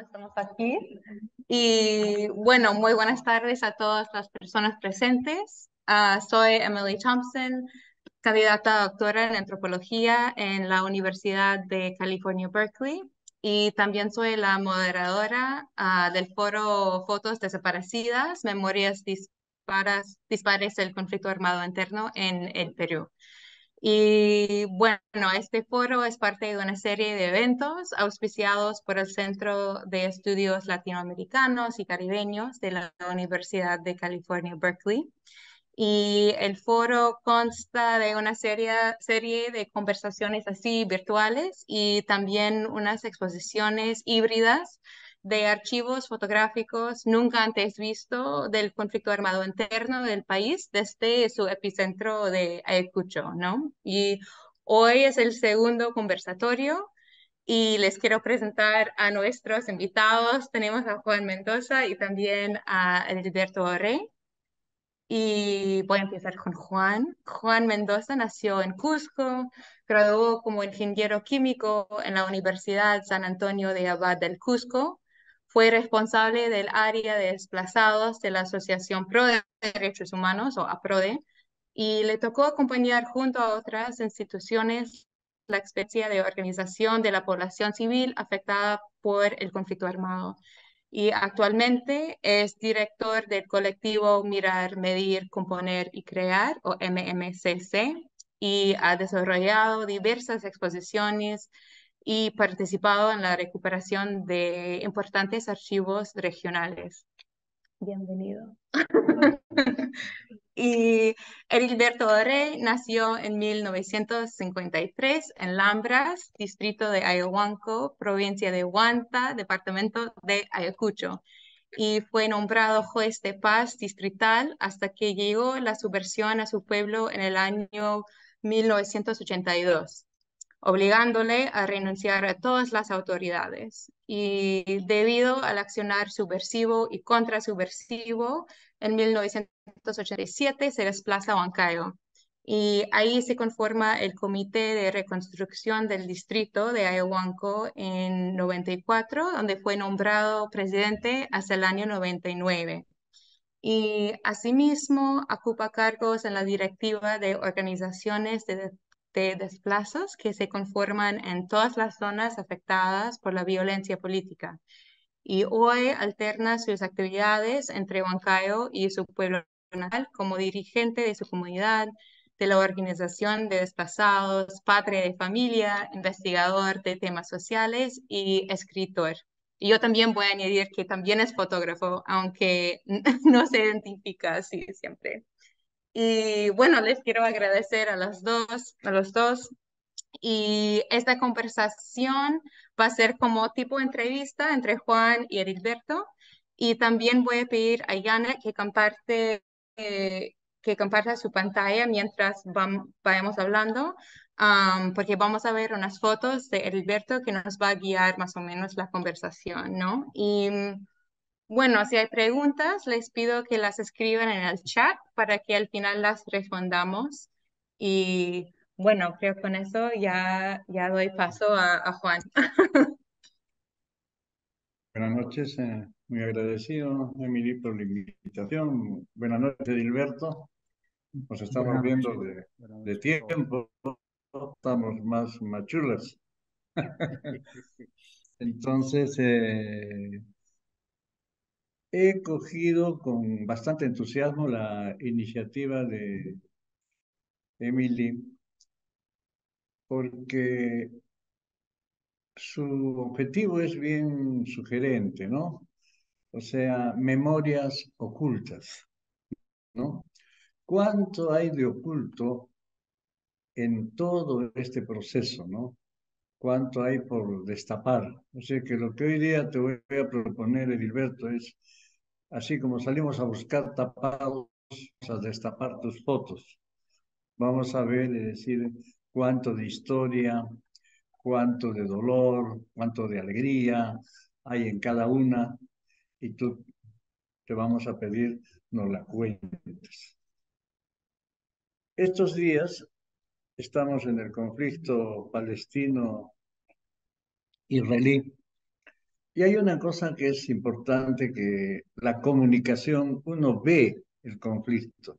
estamos aquí. Y bueno, muy buenas tardes a todas las personas presentes. Ah, soy Emily Thompson, candidata doctora en antropología en la Universidad de California, Berkeley. Y también soy la moderadora ah, del foro Fotos Desaparecidas, Memorias Disparas, Dispares del Conflicto Armado Interno en el Perú. Y bueno, este foro es parte de una serie de eventos auspiciados por el Centro de Estudios Latinoamericanos y Caribeños de la Universidad de California, Berkeley. Y el foro consta de una serie, de conversaciones así virtuales y también unas exposiciones híbridas de archivos fotográficos nunca antes visto del conflicto armado interno del país desde su epicentro de Ayacucho, ¿no? Y hoy es el segundo conversatorio y les quiero presentar a nuestros invitados. Tenemos a Juan Mendoza y también a Alberto Rey. Y voy a empezar con Juan. Juan Mendoza nació en Cusco, graduó como ingeniero químico en la Universidad San Antonio de Abad del Cusco fue responsable del área de desplazados de la Asociación Pro de Derechos Humanos, o APRODE, y le tocó acompañar junto a otras instituciones la experiencia de organización de la población civil afectada por el conflicto armado. Y actualmente es director del colectivo Mirar, Medir, Componer y Crear, o MMCC, y ha desarrollado diversas exposiciones y participado en la recuperación de importantes archivos regionales. Bienvenido. y Heriberto Orey nació en 1953 en Lambras, distrito de Ayahuanco, provincia de Huanta, departamento de Ayacucho, y fue nombrado juez de paz distrital hasta que llegó la subversión a su pueblo en el año 1982 obligándole a renunciar a todas las autoridades. Y debido al accionar subversivo y contrasubversivo, en 1987 se desplaza a Huancayo. Y ahí se conforma el Comité de Reconstrucción del Distrito de Ayahuanco en 94, donde fue nombrado presidente hasta el año 99 y asimismo ocupa cargos en la directiva de organizaciones de de desplazos que se conforman en todas las zonas afectadas por la violencia política y hoy alterna sus actividades entre Huancayo y su pueblo natal como dirigente de su comunidad, de la organización de desplazados, padre de familia, investigador de temas sociales y escritor. Y yo también voy a añadir que también es fotógrafo, aunque no se identifica así siempre. Y bueno, les quiero agradecer a las dos, a los dos. Y esta conversación va a ser como tipo entrevista entre Juan y Heriberto Y también voy a pedir a Yana que comparte, eh, que comparta su pantalla mientras vayamos hablando, porque vamos a ver unas fotos de Heriberto que nos va a guiar más o menos la conversación, ¿no? Y bueno, si hay preguntas, les pido que las escriban en el chat para que al final las respondamos. Y bueno, creo que con eso ya, ya doy paso a, Juan. Buenas noches, eh, muy agradecido, Emily, por la invitación. Buenas noches, Gilberto. Nos estamos viendo de, tiempo, estamos más machulas. Entonces, eh, He cogido con bastante entusiasmo la iniciativa de Emily porque su objetivo es bien sugerente, ¿no? O sea, memorias ocultas, ¿no? ¿Cuánto hay de oculto en todo este proceso, ¿no? cuánto hay por destapar. Así que lo que hoy día te voy a proponer, Edilberto, es, así como salimos a buscar tapados, a destapar tus fotos. Vamos a ver y decir cuánto de historia, cuánto de dolor, cuánto de alegría hay en cada una. Y tú te vamos a pedir, nos la cuentes. Estos días Estamos en el conflicto palestino-israelí. Y hay una cosa que es importante, que la comunicación, uno ve el conflicto.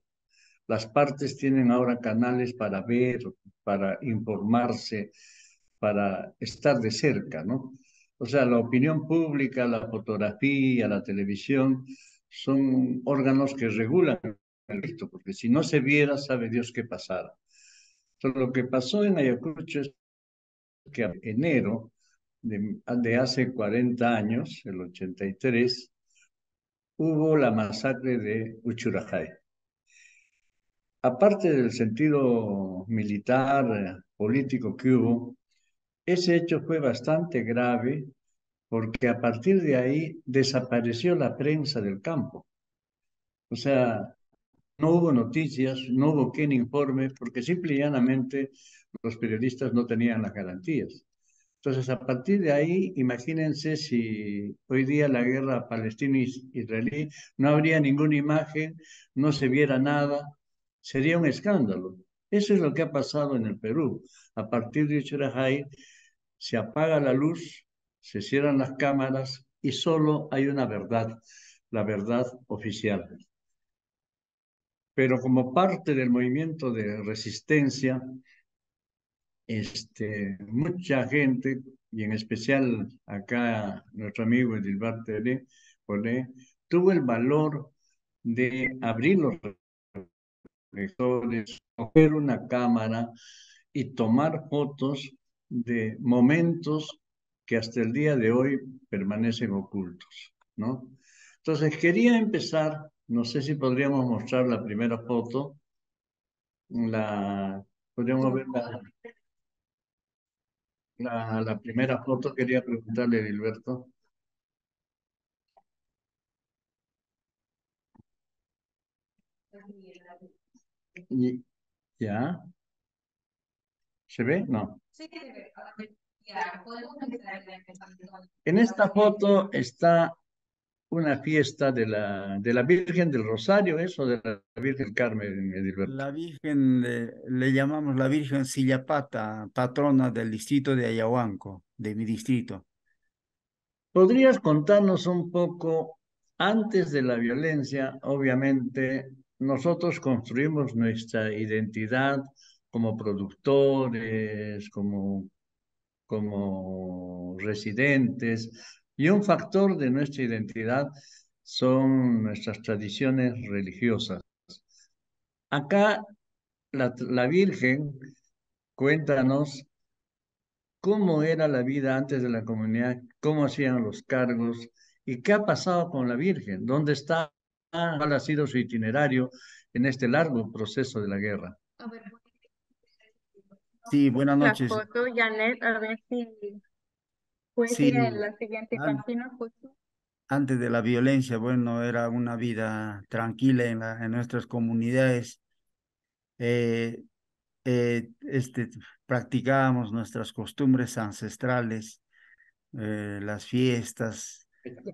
Las partes tienen ahora canales para ver, para informarse, para estar de cerca, ¿no? O sea, la opinión pública, la fotografía, la televisión, son órganos que regulan el conflicto, porque si no se viera, sabe Dios qué pasará lo que pasó en Ayacucho es que en enero de, hace 40 años, el 83, hubo la masacre de Uchurajay. Aparte del sentido militar, político que hubo, ese hecho fue bastante grave porque a partir de ahí desapareció la prensa del campo. O sea, no hubo noticias, no hubo quien informe, porque simple y llanamente los periodistas no tenían las garantías. Entonces, a partir de ahí, imagínense si hoy día la guerra palestino-israelí no habría ninguna imagen, no se viera nada, sería un escándalo. Eso es lo que ha pasado en el Perú. A partir de Hay, se apaga la luz, se cierran las cámaras y solo hay una verdad, la verdad oficial pero como parte del movimiento de resistencia, este, mucha gente, y en especial acá nuestro amigo Edilbert Polé, tuvo el valor de abrir los reflectores, coger una cámara y tomar fotos de momentos que hasta el día de hoy permanecen ocultos, ¿no? Entonces quería empezar no sé si podríamos mostrar la primera foto. La, podríamos ver la, la, primera foto. Quería preguntarle, Gilberto. ¿Ya? ¿Se ve? No. En esta foto está una fiesta de la, de la Virgen del Rosario, eso de la Virgen Carmen La Virgen, le llamamos la Virgen Sillapata, patrona del distrito de Ayahuanco, de mi distrito. ¿Podrías contarnos un poco, antes de la violencia, obviamente, nosotros construimos nuestra identidad como productores, como, como residentes, y un factor de nuestra identidad son nuestras tradiciones religiosas. Acá la, la Virgen cuéntanos cómo era la vida antes de la comunidad, cómo hacían los cargos y qué ha pasado con la Virgen, dónde está, cuál ha sido su itinerario en este largo proceso de la guerra. Sí, buenas noches. Janet, pues la Antes de la violencia, bueno, era una vida tranquila en, en nuestras comunidades. Eh, eh, este, practicábamos nuestras costumbres ancestrales, eh, las fiestas,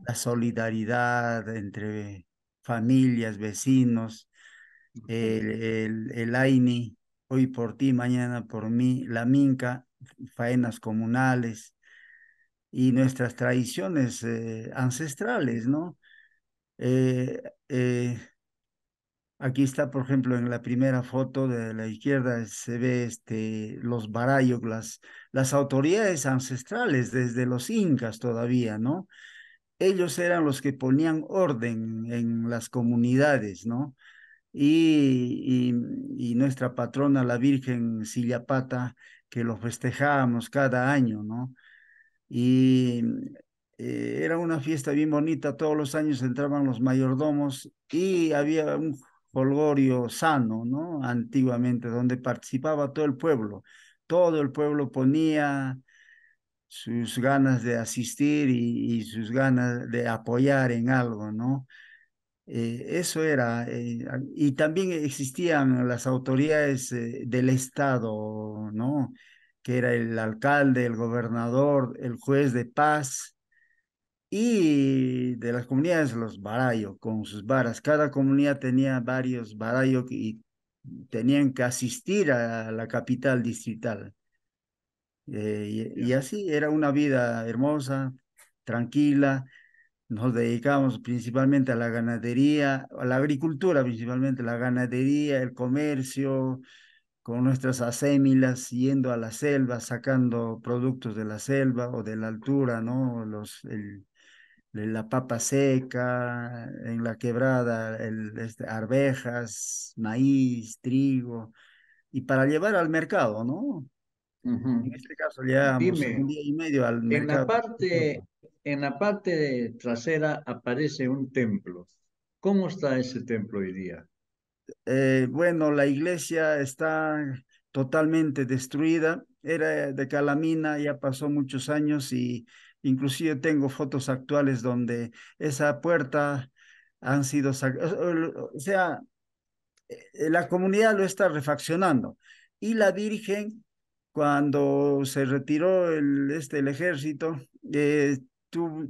la solidaridad entre familias, vecinos, el, el, el, AINI, hoy por ti, mañana por mí, la minca, faenas comunales, y nuestras tradiciones eh, ancestrales, ¿no? Eh, eh, aquí está, por ejemplo, en la primera foto de la izquierda se ve este, los barayos, las, autoridades ancestrales desde los incas todavía, ¿no? Ellos eran los que ponían orden en las comunidades, ¿no? Y, nuestra patrona, la Virgen Sillapata, que lo festejábamos cada año, ¿no? y eh, era una fiesta bien bonita, todos los años entraban los mayordomos y había un folgorio sano, ¿no? Antiguamente, donde participaba todo el pueblo. Todo el pueblo ponía sus ganas de asistir y, sus ganas de apoyar en algo, ¿no? Eh, eso era, eh, y también existían las autoridades del Estado, ¿no? que era el alcalde, el gobernador, el juez de paz, y de las comunidades los barayos, con sus varas. Cada comunidad tenía varios barayos y tenían que asistir a la capital distrital. Eh, y, y, así era una vida hermosa, tranquila. Nos dedicamos principalmente a la ganadería, a la agricultura principalmente, la ganadería, el comercio, con nuestras asémilas, yendo a la selva, sacando productos de la selva o de la altura, ¿no? Los, la papa seca, en la quebrada, el, este, arvejas, maíz, trigo, y para llevar al mercado, ¿no? En este caso ya un día y medio al en La parte, en la parte trasera aparece un templo. ¿Cómo está ese templo hoy día? Eh, bueno, la iglesia está totalmente destruida, era de Calamina, ya pasó muchos años y inclusive tengo fotos actuales donde esa puerta han sido, o sea, eh, la comunidad lo está refaccionando y la Virgen cuando se retiró el, este, el ejército, eh,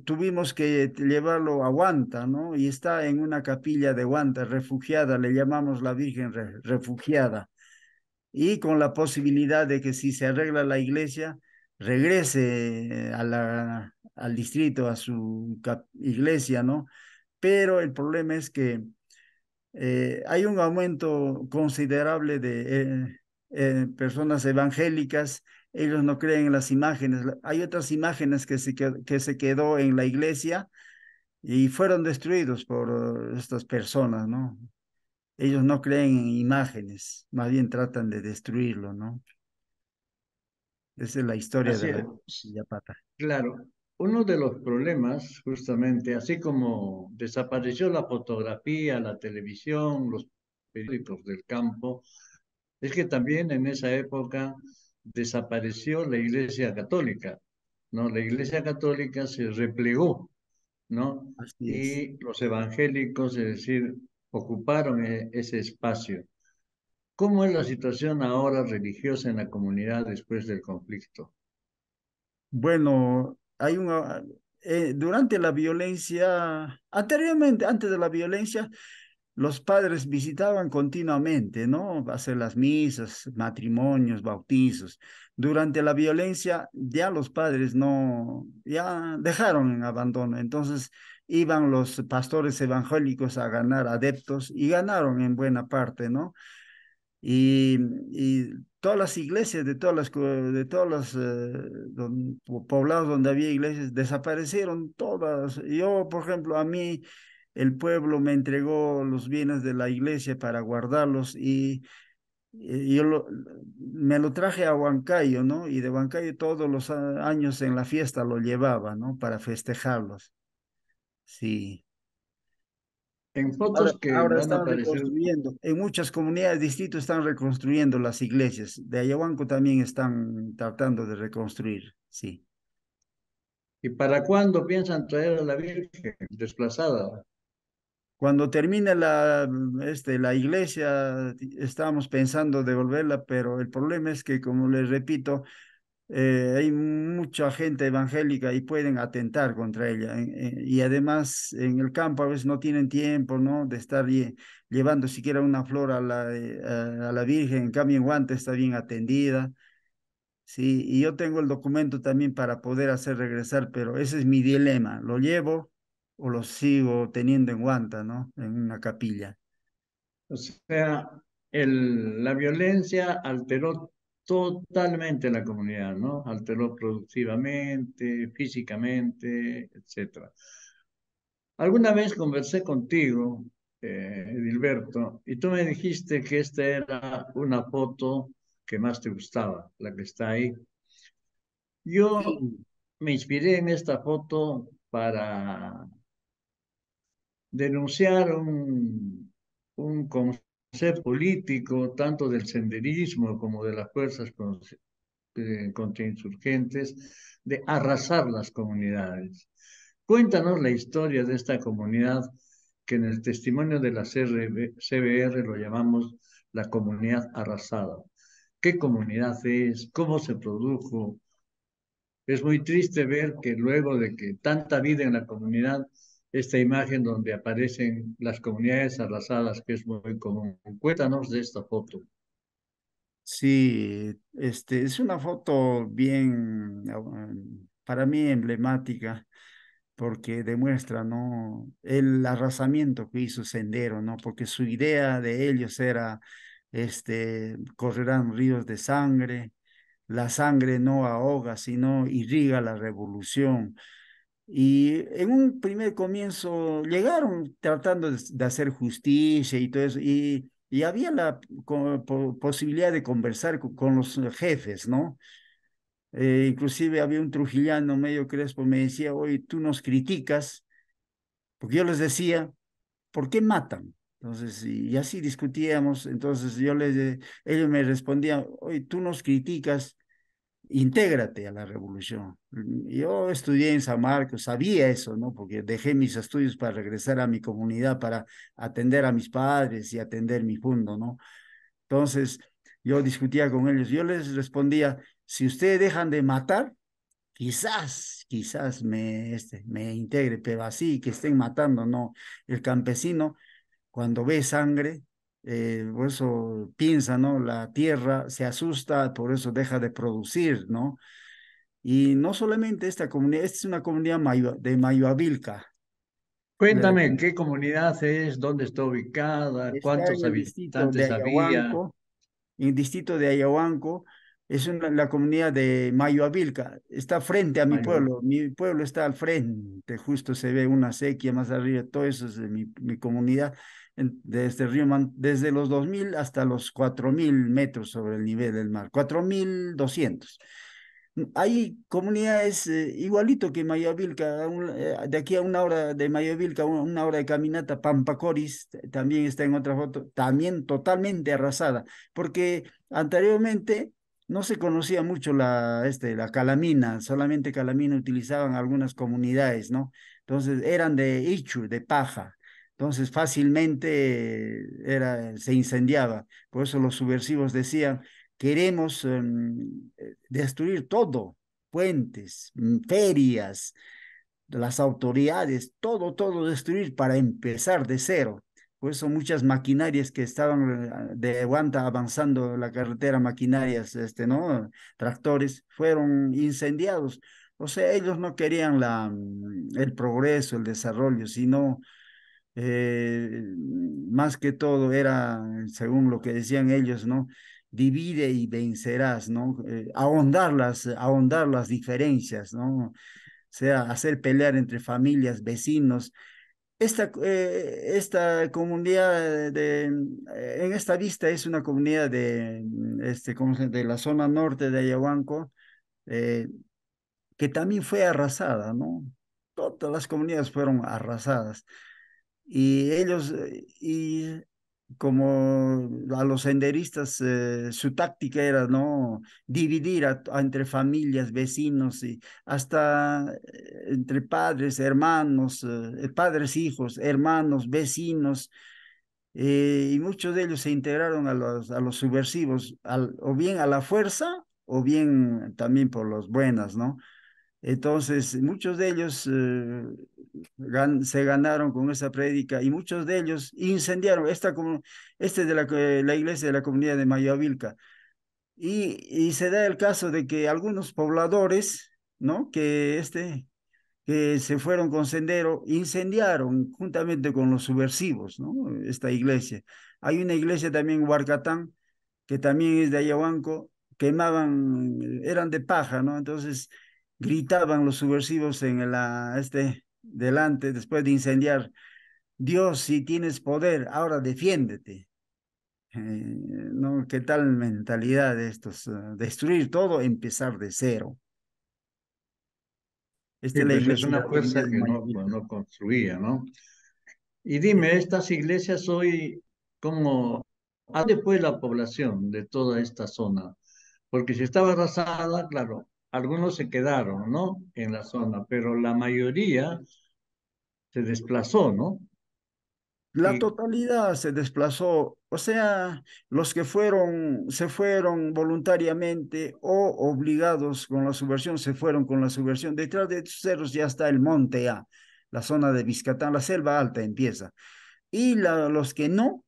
tuvimos que llevarlo a Guanta, ¿no? Y está en una capilla de Guanta, refugiada, le llamamos la Virgen refugiada. Y con la posibilidad de que si se arregla la iglesia, regrese al distrito, a su iglesia, ¿no? Pero el problema es que eh, hay un aumento considerable de eh, eh, personas evangélicas ellos no creen en las imágenes. Hay otras imágenes que se, que se quedó en la iglesia y fueron destruidos por estas personas, ¿no? Ellos no creen en imágenes, más bien tratan de destruirlo, ¿no? Esa es la historia de Claro, uno de los problemas, justamente, así como desapareció la fotografía, la televisión, los periódicos del campo, es que también en esa época desapareció la Iglesia Católica, ¿no? La Iglesia Católica se replegó, ¿no? y los evangélicos, es decir, ocuparon e-, ese espacio. ¿Cómo es la situación ahora religiosa en la comunidad después del conflicto? Bueno, hay una, eh, durante la violencia, anteriormente, antes de la violencia, los padres visitaban continuamente, ¿no? Hacer las misas, matrimonios, bautizos. Durante la violencia ya los padres no, ya dejaron en abandono. Entonces iban los pastores evangélicos a ganar adeptos y ganaron en buena parte, ¿no? Y, todas las iglesias de todas las de todos los eh, poblados donde había iglesias desaparecieron todas. Yo, por ejemplo, a mí el pueblo me entregó los bienes de la iglesia para guardarlos y, eh, yo me lo traje a Huancayo, ¿no? Y de Huancayo todos los años en la fiesta lo llevaba, ¿no? Para festejarlos. Sí. En fotos que ahora están reconstruyendo. En muchas comunidades, distintas están reconstruyendo las iglesias. De Ayahuanco también están tratando de reconstruir, sí. ¿Y para cuándo piensan traer a la Virgen desplazada? Cuando termine la, mm, este, la iglesia, estábamos pensando devolverla, pero el problema es que, como les repito, eh, hay mucha gente evangélica y pueden atentar contra ella. y además en el campo a veces no tienen tiempo, ¿no? De estar llevando siquiera una flor a la, eh, a, la Virgen. En cambio en Guante está bien atendida. Sí, y yo tengo el documento también para poder hacer regresar, pero ese es mi dilema. Lo llevo, o lo sigo teniendo en Guanta, ¿no? En una capilla. O sea, el, la violencia alteró totalmente la comunidad, ¿no? Alteró productivamente, físicamente, etc. Alguna vez conversé contigo, eh, Edilberto, y tú me dijiste que esta era una foto que más te gustaba, la que está ahí. Yo me inspiré en esta foto para denunciaron un, concepto político tanto del senderismo como de las fuerzas contrainsurgentes de arrasar las comunidades. Cuéntanos la historia de esta comunidad que en el testimonio de la CBR lo llamamos la comunidad arrasada. ¿Qué comunidad es? ¿Cómo se produjo? Es muy triste ver que luego de que tanta vida en la comunidad esta imagen donde aparecen las comunidades arrasadas, que es muy común. Cuéntanos de esta foto. Sí, este, es una foto bien, para mí, emblemática, porque demuestra, ¿no? El arrasamiento que hizo Sendero, ¿no? Porque su idea de ellos era, este, correrán ríos de sangre, la sangre no ahoga, sino irriga la revolución y en un primer comienzo llegaron tratando de hacer justicia y todo eso, y, y había la posibilidad de conversar con, los jefes, ¿no? Eh, inclusive había un trujillano medio crespo, me decía, hoy tú nos criticas, porque yo les decía, ¿por qué matan? Entonces, y así discutíamos, entonces yo les, eh, ellos me respondían, hoy tú nos criticas intégrate a la revolución. Yo estudié en San Marcos, sabía eso, ¿no? Porque dejé mis estudios para regresar a mi comunidad, para atender a mis padres y atender mi fundo ¿no? Entonces, yo discutía con ellos, yo les respondía, si ustedes dejan de matar, quizás, quizás me, este, me integre, pero así que estén matando, no. El campesino, cuando ve sangre, eh, por eso piensa, ¿no? La tierra se asusta, por eso deja de producir, ¿no? Y no solamente esta comunidad, esta es una comunidad de Mayoabilca. Cuéntame, ¿qué comunidad es? ¿Dónde está ubicada? ¿Cuántos habitantes había? En distrito de Ayahuanco, es la comunidad de Mayoabilca. está frente a mi pueblo, mi pueblo está al frente, justo se ve una sequía más arriba, todo eso es de mi comunidad desde este Río desde los 2.000 hasta los 4.000 metros sobre el nivel del mar, 4.200. Hay comunidades eh, igualito que Mayavilca, eh, de aquí a una hora de Mayavilca, una, hora de caminata, Pampacoris también está en otra foto, también totalmente arrasada, porque anteriormente no se conocía mucho la, este, la calamina, solamente calamina utilizaban algunas comunidades, ¿no? Entonces eran de ichu, de paja, entonces fácilmente eh, era, se incendiaba. Por eso los subversivos decían, queremos em, eh, destruir todo, puentes, mm, ferias, las autoridades, todo, todo destruir para empezar de cero. Por eso muchas maquinarias que estaban ah, de Guanta avanzando la carretera, maquinarias, este, ¿no? tractores, fueron incendiados. O sea, ellos no querían la, mm, el progreso, el desarrollo, sino eh, más que todo era, según lo que decían ellos, ¿no? Divide y vencerás, ¿no? Eh, ahondarlas ahondar, las, diferencias, ¿no? sea, hacer pelear entre familias, vecinos. Esta, eh, esta comunidad, de, en esta vista es una comunidad de, este, de la zona norte de Ayahuanco, que también fue arrasada, ¿no? Todas las comunidades fueron arrasadas. Y ellos, eh, y como a los senderistas, eh, su táctica era no dividir entre familias, vecinos y hasta eh, entre padres, hermanos, padres, hijos, hermanos, vecinos. y muchos de ellos se integraron a los, a los subversivos, al, o bien a la fuerza, o bien también por las buenas, ¿no? Entonces, muchos de ellos se ganaron con esa prédica y muchos de ellos incendiaron esta este de la, iglesia de la comunidad de Mayavilca. Y, se da el caso de que algunos pobladores, ¿no? Que este que se fueron con sendero, incendiaron juntamente con los subversivos, ¿no? Esta iglesia. Hay una iglesia también Huarcatán, que también es de Ayahuanco, quemaban, eran de paja, ¿no? Entonces gritaban los subversivos en la, este, delante después de incendiar. Dios, si tienes poder, ahora defiéndete. Eh, ¿no? ¿Qué tal mentalidad de estos? Ah, destruir todo, empezar de cero. esta es pues, una fuerza que pues, no, construía, ¿no? Y dime, estas iglesias hoy, ¿cómo? ha después la población de toda esta zona? Porque si estaba arrasada, claro, algunos se quedaron, ¿no? En la zona, pero la mayoría se desplazó, ¿no? La totalidad se desplazó, o sea, los que fueron, se fueron voluntariamente o obligados con la subversión, se fueron con la subversión. Detrás de estos cerros ya está el monte A, la zona de Vizcatán, la selva alta empieza. Y los que no,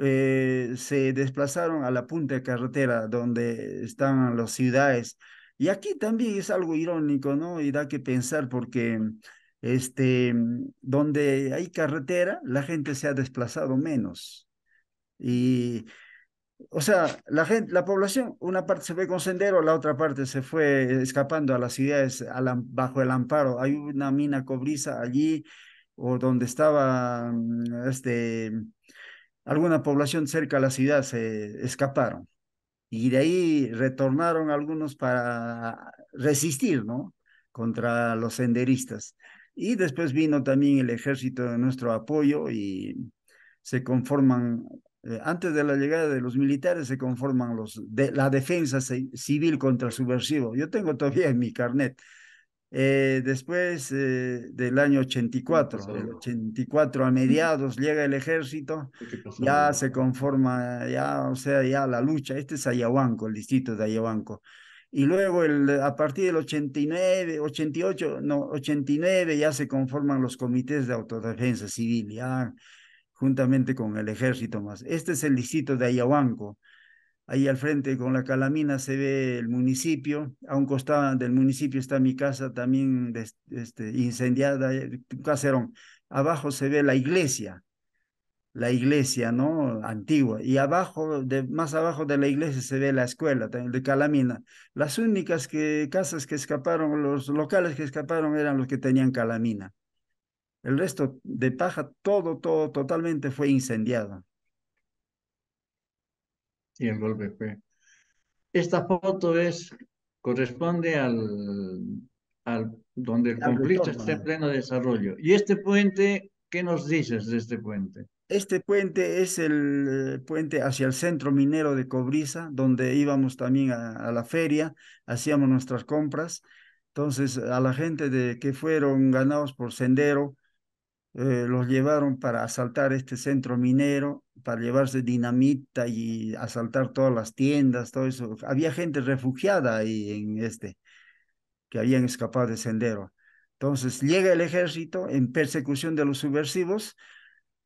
eh, se desplazaron a la punta de carretera donde están las ciudades y aquí también es algo irónico, ¿no? Y da que pensar porque este, donde hay carretera, la gente se ha desplazado menos. Y, o sea, la gente, la población, una parte se fue con sendero, la otra parte se fue escapando a las ciudades bajo el amparo. Hay una mina cobriza allí, o donde estaba este, alguna población cerca a la ciudad, se escaparon y de ahí retornaron algunos para resistir, ¿no? Contra los senderistas. Y después vino también el ejército de nuestro apoyo y se conforman, eh, antes de la llegada de los militares, se conforman los de, la defensa civil contra el subversivo. Yo tengo todavía en mi carnet eh, después eh, del año 84, del 84 a mediados llega el ejército, ya se conforma, ya, o sea, ya la lucha, este es Ayahuanco, el distrito de Ayahuanco. Y luego el, a partir del 89, 88, no, 89 ya se conforman los comités de autodefensa civil, ya juntamente con el ejército más. Este es el distrito de Ayahuanco. Ahí al frente con la calamina se ve el municipio. A un costado del municipio está mi casa también este, incendiada, eh, caserón. Abajo se ve la iglesia, la iglesia, ¿no? Antigua. Y abajo, más abajo de la iglesia se ve la escuela de calamina. Las únicas casas que escaparon, los locales que escaparon eran los que tenían calamina. El resto de paja, todo, todo totalmente fue incendiado y el golpe Esta foto es, corresponde al, al donde el conflicto está en pleno desarrollo. ¿Y este puente, qué nos dices de este puente? Este puente es el puente hacia el centro minero de Cobriza, donde íbamos también a, a la feria, hacíamos nuestras compras. Entonces, a la gente de, que fueron ganados por Sendero, eh, los llevaron para asaltar este centro minero, para llevarse dinamita y asaltar todas las tiendas, todo eso. Había gente refugiada ahí en este, que habían escapado de Sendero. Entonces llega el ejército en persecución de los subversivos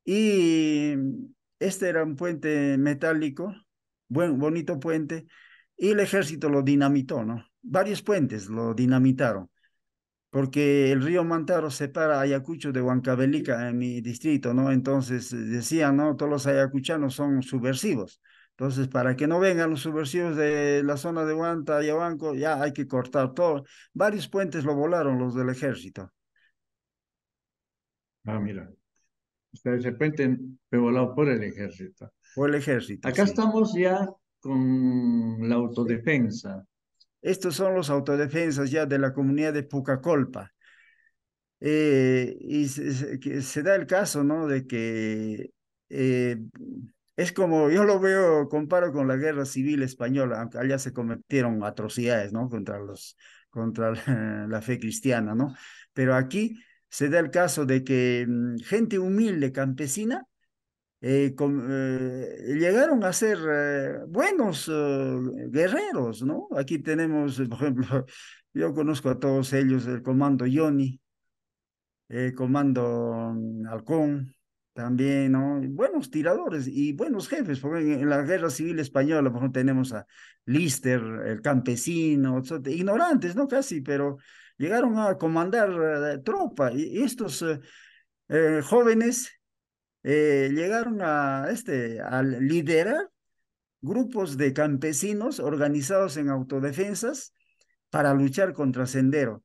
y este era un puente metálico, buen, bonito puente, y el ejército lo dinamitó, ¿no? Varios puentes lo dinamitaron porque el río Mantaro separa Ayacucho de Huancavelica en mi distrito, ¿no? Entonces eh, decían, ¿no? Todos los ayacuchanos son subversivos. Entonces, para que no vengan los subversivos de la zona de Huanta, Ayabanco, ya hay que cortar todo. Varios puentes lo volaron los del ejército. Ah, mira. Ese puente fue volado por el ejército. Por el ejército. Acá estamos ya con la autodefensa. Estos son los autodefensas ya de la comunidad de Pucacolpa. Eh, y se, da el caso, ¿no? De que eh, es como, yo lo veo, comparo con la guerra civil española, aunque allá se cometieron atrocidades, ¿no? Contra, los, contra la fe cristiana, ¿no? Pero aquí se da el caso de que mm, gente humilde, campesina, eh, eh, llegaron a ser eh, buenos guerreros, ¿no? Aquí tenemos, por ejemplo, yo conozco a todos ellos, el comando Johnny, el comando mm, Halcón, también, ¿no? Buenos tiradores y buenos jefes, porque en, la guerra civil española, por ejemplo, tenemos a Lister, el campesino, ignorantes, ¿no? Casi, pero llegaron a comandar tropa y estos jóvenes eh, llegaron a, este, a liderar grupos de campesinos organizados en autodefensas para luchar contra Sendero.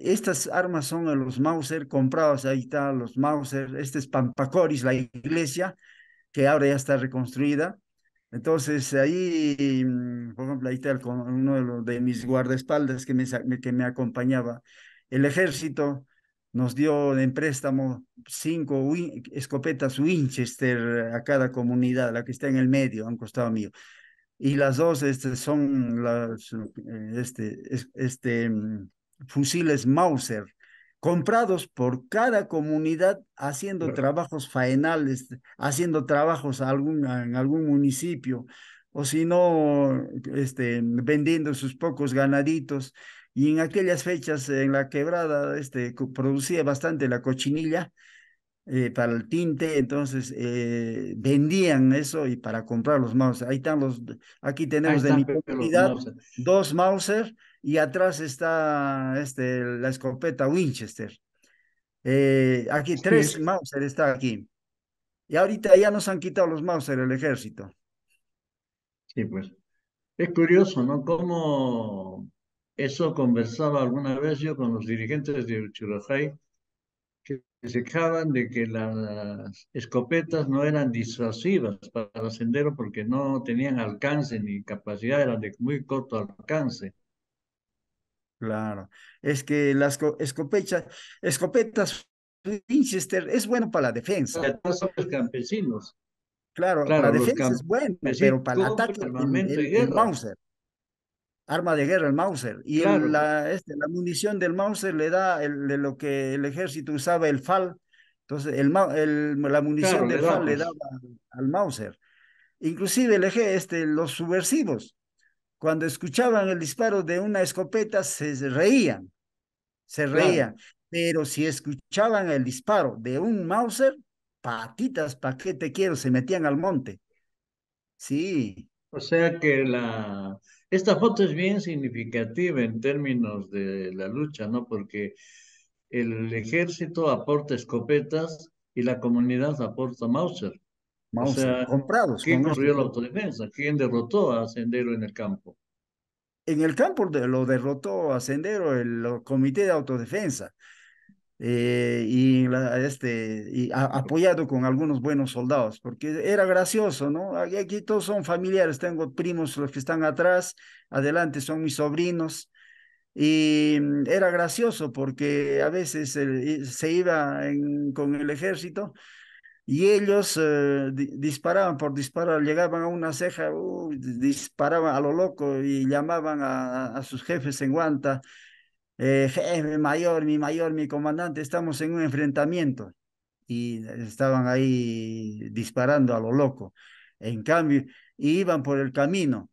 estas armas son los Mauser comprados, ahí está los Mauser, este es Pampacoris, la iglesia, que ahora ya está reconstruida. Entonces ahí, mm, por ejemplo, ahí está uno de, de mis guardaespaldas que que me acompañaba. El ejército nos dio en préstamo cinco escopetas Winchester a cada comunidad, la que está en el medio, a un costado mío. Y las dos este, son las, eh, este, este, mm, fusiles Mauser, comprados por cada comunidad haciendo trabajos faenales, haciendo trabajos en algún municipio, o si no, este, vendiendo sus pocos ganaditos y en aquellas fechas en la quebrada este, producía bastante la cochinilla eh, para el tinte, entonces eh, vendían eso y para comprar los Mauser. Ahí están los, aquí tenemos de mi comunidad dos Mauser y atrás está este, la escopeta Winchester. Eh, aquí tres Mauser está aquí. Y ahorita ya nos han quitado los Mauser el ejército. Sí, pues. Es curioso, ¿no? Cómo eso conversaba alguna vez yo con los dirigentes de Churajay, que se quejaban de que las escopetas no eran disuasivas para sendero porque no tenían alcance ni capacidad, eran de muy corto alcance. Claro, es que las escopetas, escopetas Winchester es bueno para la defensa. Son los campesinos. Claro, la defensa es bueno, pero para el ataque, el, el, arma de guerra, el Mauser. Y la, este, la, munición del Mauser le da el, de lo que el ejército usaba, el FAL. Entonces, el, el la munición del FAL le daba al, Mauser. Inclusive el este, los subversivos, cuando escuchaban el disparo de una escopeta, se reían, se reían. Pero si escuchaban el disparo de un Mauser, patitas, ¿para qué te quiero? Se metían al monte. Sí. O sea que la, esta foto es bien significativa en términos de la lucha, ¿no? Porque el ejército aporta escopetas y la comunidad aporta Mauser. Mauser, o sea, comprados. ¿Quién construyó la autodefensa? ¿Quién derrotó a Sendero en el campo? En el campo lo derrotó a Sendero el Comité de Autodefensa. Eh, y, este, y apoyado con algunos buenos soldados, porque era gracioso, ¿no? Aquí, todos son familiares, tengo primos los que están atrás, adelante son mis sobrinos, y mm, era gracioso porque a veces se iba con el ejército y ellos eh, disparaban por disparar, llegaban a una ceja, disparaban a lo loco y llamaban a, a sus jefes en Guanta eh, jefe, mayor, mi mayor, mi comandante, estamos en un enfrentamiento. Y estaban ahí disparando a lo loco. En cambio, iban por el camino.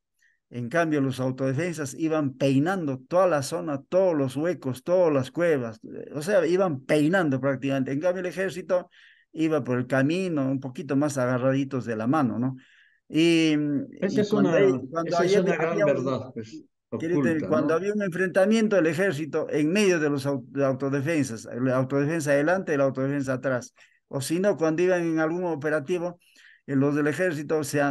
En cambio, los autodefensas iban peinando toda la zona, todos los huecos, todas las cuevas. Eh, o sea, iban peinando prácticamente. En cambio, el ejército iba por el camino, un poquito más agarraditos de la mano, ¿no? Y, mm, esa es una, gran verdad. Pues cuando había un enfrentamiento del ejército en medio de los autodefensas, la autodefensa adelante y la autodefensa atrás. O si no, cuando iban en algún operativo, eh, los del ejército se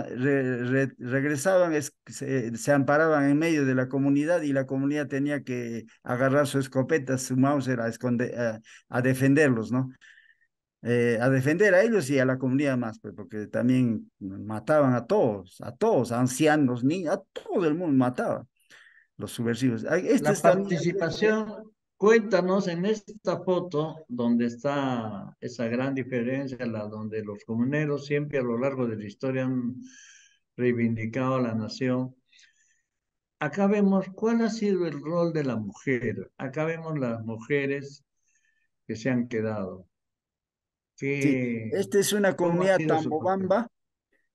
regresaban, se, amparaban en medio de la comunidad y la comunidad tenía que agarrar su escopeta, su Mauser a, a, defenderlos, ¿no? Eh, a defender a ellos y a la comunidad más, pues, porque también mataban a todos, a todos, ancianos, niños, a todo el mundo mataban los subversivos. Esta la este participación, cuéntanos en esta foto donde está esa gran diferencia, la donde los comuneros siempre a lo largo de la historia han reivindicado a la nación. Acá vemos cuál ha sido el rol de la mujer. Acá vemos las mujeres que se han quedado. Sí, esta es una comunidad tambobamba.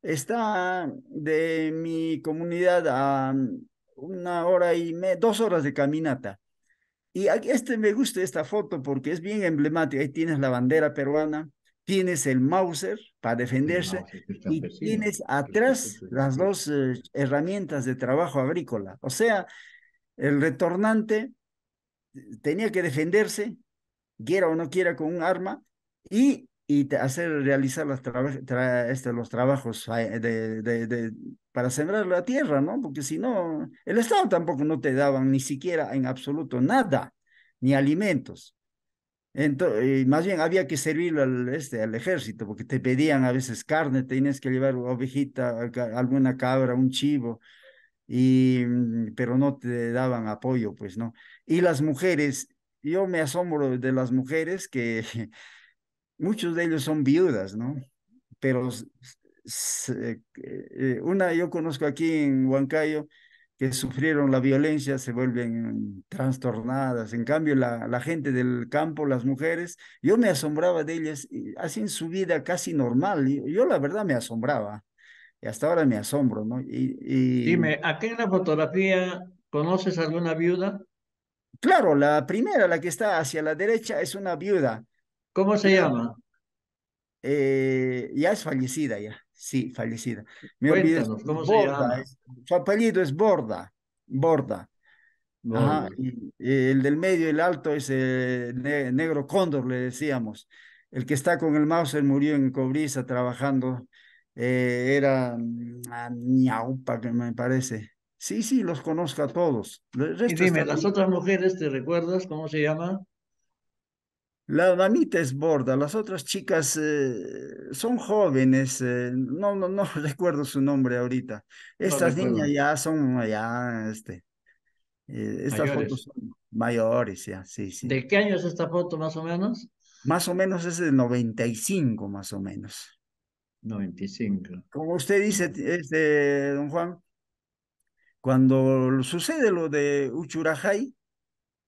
Está de mi comunidad a una hora y me, dos horas de caminata. Y este me gusta esta foto porque es bien emblemática. Ahí tienes la bandera peruana, tienes el Mauser para defenderse y tienes atrás las dos eh, herramientas de trabajo agrícola. O sea, el retornante eh, tenía que defenderse, quiera o no quiera, con un arma y, y hacer realizar este, los trabajos eh, de, de, de, para sembrar la tierra, ¿no? Porque si no, el Estado tampoco no te daban ni siquiera en absoluto nada, ni alimentos. Entonces, eh, más bien había que servir al, este, al ejército, porque te pedían a veces carne, tenías que llevar ovejita, alguna cabra, un chivo, y, mm, pero no te daban apoyo, pues, ¿no? Y las mujeres, yo me asombro de las mujeres que muchos de ellos son viudas, ¿no? Pero eh, eh, una yo conozco aquí en Huancayo que sufrieron la violencia se vuelven trastornadas. En cambio, la, gente del campo, las mujeres, yo me asombraba de ellas, hacen su vida casi normal. Yo, la verdad me asombraba. Y hasta ahora me asombro, ¿no? Y, Dime, aquí en la fotografía conoces alguna viuda? Claro, la primera, la que está hacia la derecha, es una viuda. ¿Cómo se llama? Eh, ya es fallecida ya. Sí, fallecida. Me ¿cómo se llama? su apellido es Borda. Borda. el del medio, y el alto, es negro cóndor, le decíamos. El que está con el mauser murió en Cobriza trabajando. Eh, era mm, ah, ñaupa, que me parece. Sí, sí, los conozco a todos. y dime, las otras mujeres, ¿te recuerdas cómo se llama? La damita es borda, las otras chicas eh, son jóvenes, eh, no, no, no recuerdo su nombre ahorita. Estas niñas ya son, ya, este, eh, estas fotos son mayores, ya, sí, sí. ¿De qué año es esta foto, más o menos? Más o menos es de 95, más o menos. 95. Como usted dice, este, don Juan, cuando sucede lo de Uchurajay,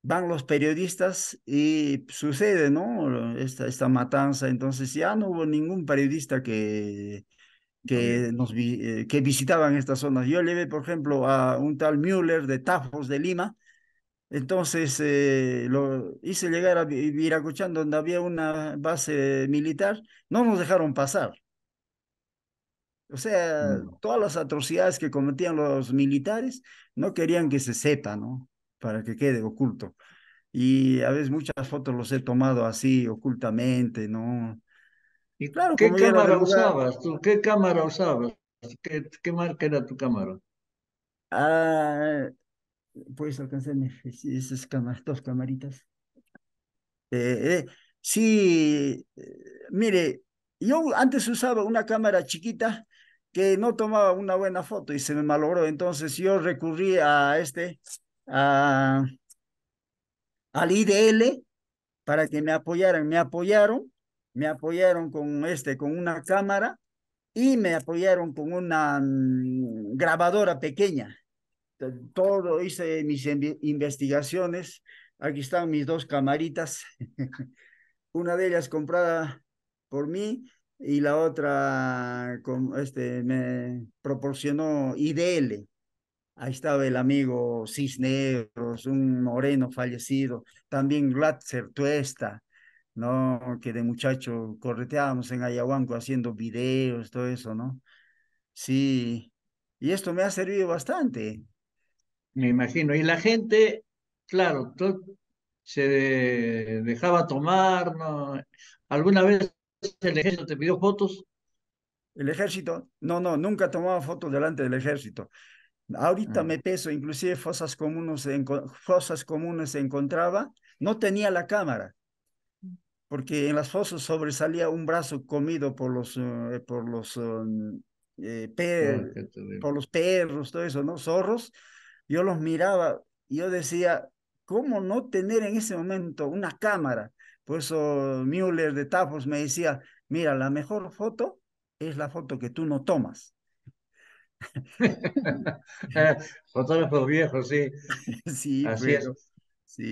van los periodistas y sucede, ¿no? Esta, esta matanza. Entonces ya no hubo ningún periodista que, que, nos eh, que visitaban estas zonas. Yo llevé, por ejemplo, a un tal Müller de Tafos, de Lima. Entonces eh, lo hice llegar a Viracuchán, donde había una base militar. No nos dejaron pasar. O sea, todas las atrocidades que cometían los militares no querían que se sepa, ¿no? para que quede oculto. Y a veces muchas fotos los he tomado así, ocultamente, ¿no? Y claro, ¿Qué cámara usabas ¿Qué cámara usabas? ¿Qué, marca era tu cámara? Ah, puedes alcanzarme esas cámaras, dos camaritas. Eh, eh, sí, eh, mire, yo antes usaba una cámara chiquita que no tomaba una buena foto y se me malogró, entonces yo recurrí a este, a, al IDL para que me apoyaran. Me apoyaron, me apoyaron con, este, con una cámara y me apoyaron con una mm, grabadora pequeña. Todo hice mis investigaciones. Aquí están mis dos camaritas. una de ellas comprada por mí y la otra con, este, me proporcionó IDL. Ahí estaba el amigo Cisneros, un moreno fallecido, también Glatzer Tuesta, ¿no? Que de muchacho correteábamos en Ayahuanco haciendo videos, todo eso, ¿no? Sí, y esto me ha servido bastante. Me imagino, y la gente, claro, se dejaba tomar, ¿no? ¿Alguna vez el ejército te pidió fotos? ¿El ejército? No, no, nunca tomaba fotos delante del ejército. Ahorita me peso, inclusive fosas comunes, fosas comunes se encontraba, no tenía la cámara, mm. porque en las fosas sobresalía un brazo comido por los, eh, por los, um, eh, ah, por los perros, todo eso, ¿no? Zorros. Yo los miraba y yo decía, ¿cómo no tener en ese momento una cámara? Por eso Müller de Tafos me decía, mira, la mejor foto es la foto que tú no tomas. Fotógrafos viejos, sí.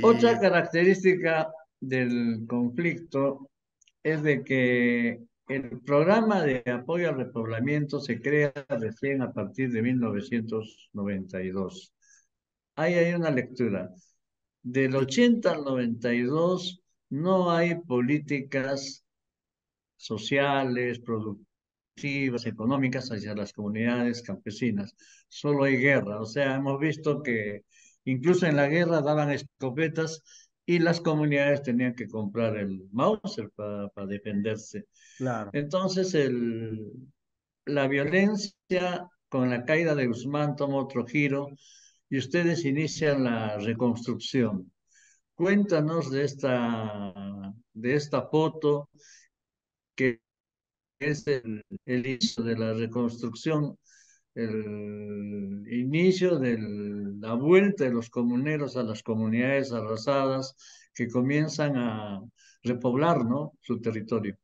Otra característica del conflicto es de que el programa de apoyo al repoblamiento se crea recién a partir de 1992. Ahí hay una lectura. Del 80 al 92 no hay políticas sociales, productivas económicas hacia las comunidades campesinas. Solo hay guerra, o sea, hemos visto que incluso en la guerra daban escopetas y las comunidades tenían que comprar el Mauser para, para defenderse. Claro. Entonces, el, la violencia con la caída de Guzmán toma otro giro y ustedes inician la reconstrucción. Cuéntanos de esta, de esta foto que es el, inicio de la reconstrucción, el inicio de la vuelta de los comuneros a las comunidades arrasadas que comienzan a repoblar ¿no? su territorio.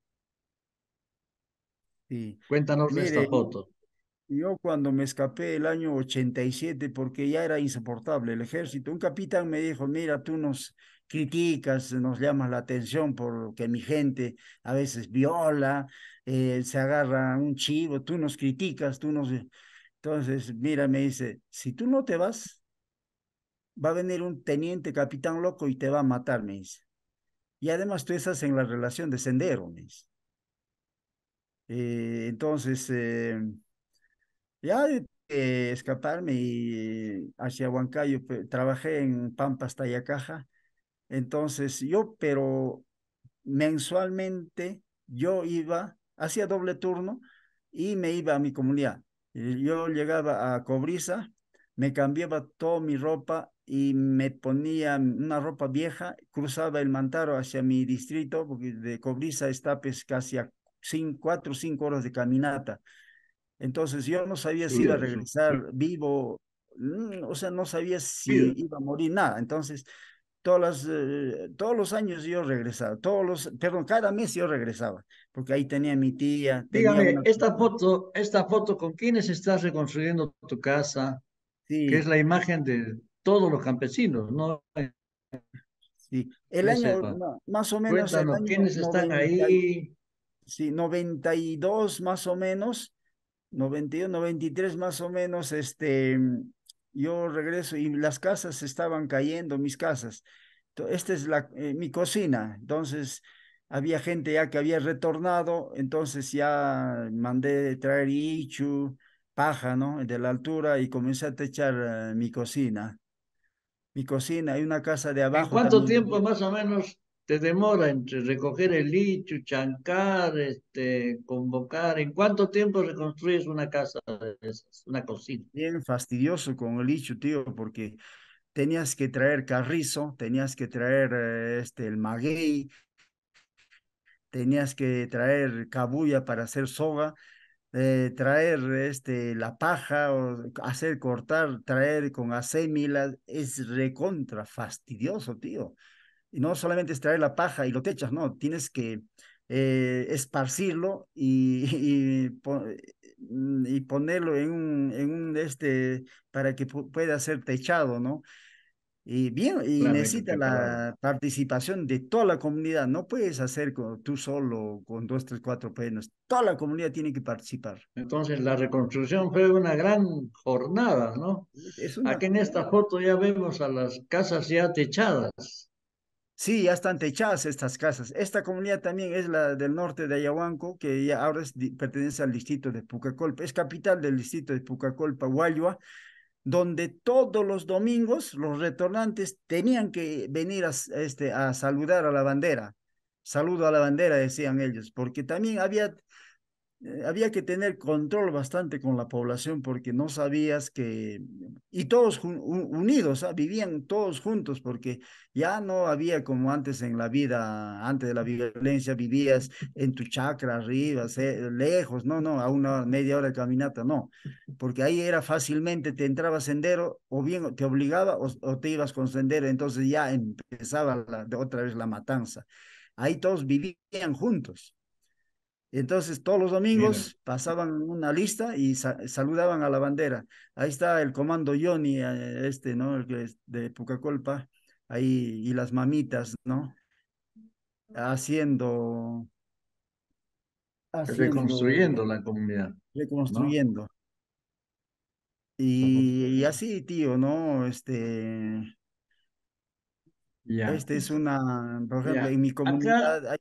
y Cuéntanos de esta foto. Yo cuando me escapé el año 87 porque ya era insoportable el ejército, un capitán me dijo, mira, tú nos criticas, nos llamas la atención porque mi gente a veces viola, eh, se agarra un chivo, tú nos criticas, tú nos... Eh, entonces, mira, me dice, si tú no te vas, va a venir un teniente capitán loco y te va a matar, me dice. Y además tú estás en la relación de sendero, eh, entonces, ya escaparme hacia Huancayo, pues, trabajé en Pampas, Caja Entonces, yo, pero mensualmente yo iba hacía doble turno y me iba a mi comunidad. Yo llegaba a Cobriza, me cambiaba toda mi ropa y me ponía una ropa vieja, cruzaba el Mantaro hacia mi distrito, porque de Cobriza está pues, casi a cuatro o cinco horas de caminata. Entonces yo no sabía si iba a regresar vivo, mm, o sea, no sabía si iba a morir, nada. Entonces todas las, eh, todos los años yo regresaba, todos los, perdón, cada mes yo regresaba, porque ahí tenía mi tía. Dígame, esta foto, esta foto, ¿con quiénes estás reconstruyendo tu casa? Sí. Que es la imagen de todos los campesinos, ¿no? Sí, el año, más o menos. Cuéntanos, el ¿quiénes están ahí? Sí, 92 más o menos, 92, 93 más o menos, este, yo regreso y las casas estaban cayendo, mis casas. Esta es la, eh, mi cocina, entonces había gente ya que había retornado, entonces ya mandé traer ichu, paja, ¿no? De la altura y comencé a techar eh, mi cocina. Mi cocina y una casa de abajo. cuánto tiempo más o menos te demora entre recoger el licho, chancar, este, convocar. ¿En cuánto tiempo reconstruyes una casa, una cocina? Bien fastidioso con el licho, tío, porque tenías que traer carrizo, tenías que traer eh, este, el maguey, tenías que traer cabulla para hacer soga. Eh, traer este, la paja, o hacer cortar, traer con milas es recontra fastidioso, tío. Y no solamente extraer la paja y lo techas, no, tienes que eh, esparcirlo y, y, ponerlo en un, en un este, para que pueda ser techado, ¿no? Y bien, y necesita la participación de toda la comunidad. No puedes hacer con, tú solo con dos, tres, cuatro plenos. Toda la comunidad tiene que participar. Entonces, la reconstrucción fue una gran jornada, ¿no? Aquí en esta foto ya vemos a las casas ya techadas. Sí, ya están techadas estas casas. Esta comunidad también es la del norte de Ayahuanco, que ahora pertenece al distrito de Pucacolpa. Es capital del distrito de Pucacolpa, Guayua, donde todos los domingos los retornantes tenían que venir este, a saludar a la bandera. Saludo a la bandera, decían ellos, porque también había eh, había que tener control bastante con la población porque no sabías que, y todos unidos, ¿ah? vivían todos juntos porque ya no había como antes en la vida, antes de la violencia, vivías en tu chacra arriba, lejos, no, no, a una media hora de caminata, no, porque ahí era fácilmente, te entraba sendero o bien te obligaba o, te ibas con sendero, entonces ya empezaba la, otra vez la matanza. Ahí todos vivían juntos entonces, todos los domingos pasaban una lista y saludaban a la bandera. Ahí está el comando Johnny, eh, este, ¿no? El que es de Pucacolpa, ahí, y las mamitas, ¿no? Haciendo. reconstruyendo la comunidad. Reconstruyendo. Y, así, tío, ¿no? Este. ya Este es una. Por ejemplo, en mi comunidad.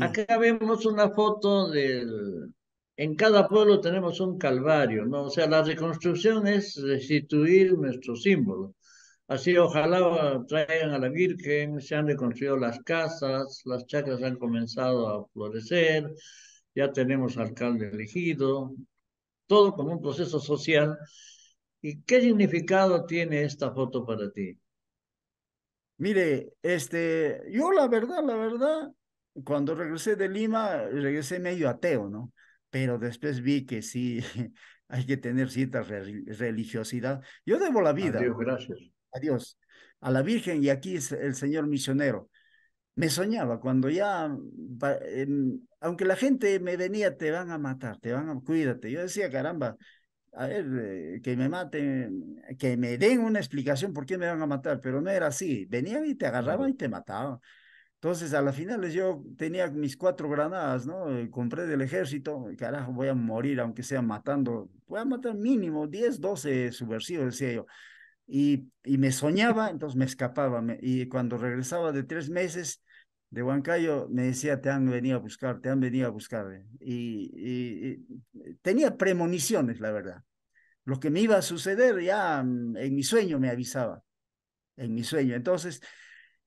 Acá vemos una foto del... En cada pueblo tenemos un calvario, ¿no? O sea, la reconstrucción es restituir nuestro símbolo. Así ojalá traigan a la Virgen, se han reconstruido las casas, las chacras han comenzado a florecer, ya tenemos alcalde elegido, todo como un proceso social. ¿Y qué significado tiene esta foto para ti? Mire, este, yo la verdad, la verdad, cuando regresé de Lima, regresé medio ateo, ¿no? Pero después vi que sí hay que tener cierta religiosidad. Yo debo la vida. Adiós, gracias. Adiós. A la Virgen y aquí es el Señor misionero. Me soñaba cuando ya, em, aunque la gente me venía, te van a matar, te van a, cuídate. Yo decía, caramba, a ver, eh, que me maten, que me den una explicación por qué me van a matar, pero no era así. Venían y te agarraban y te mataban. Entonces, a las finales yo tenía mis cuatro granadas, ¿no? Eh, compré del ejército, carajo, voy a morir, aunque sea matando, voy a matar mínimo 10, 12 subversivos, decía yo. Y, y me soñaba, entonces me escapaba. y cuando regresaba de tres meses de Huancayo, me decía, te han venido a buscar, te han venido a buscar. Eh, y, y tenía premoniciones, la verdad. Lo que me iba a suceder ya mm, en mi sueño me avisaba, en mi sueño. Entonces,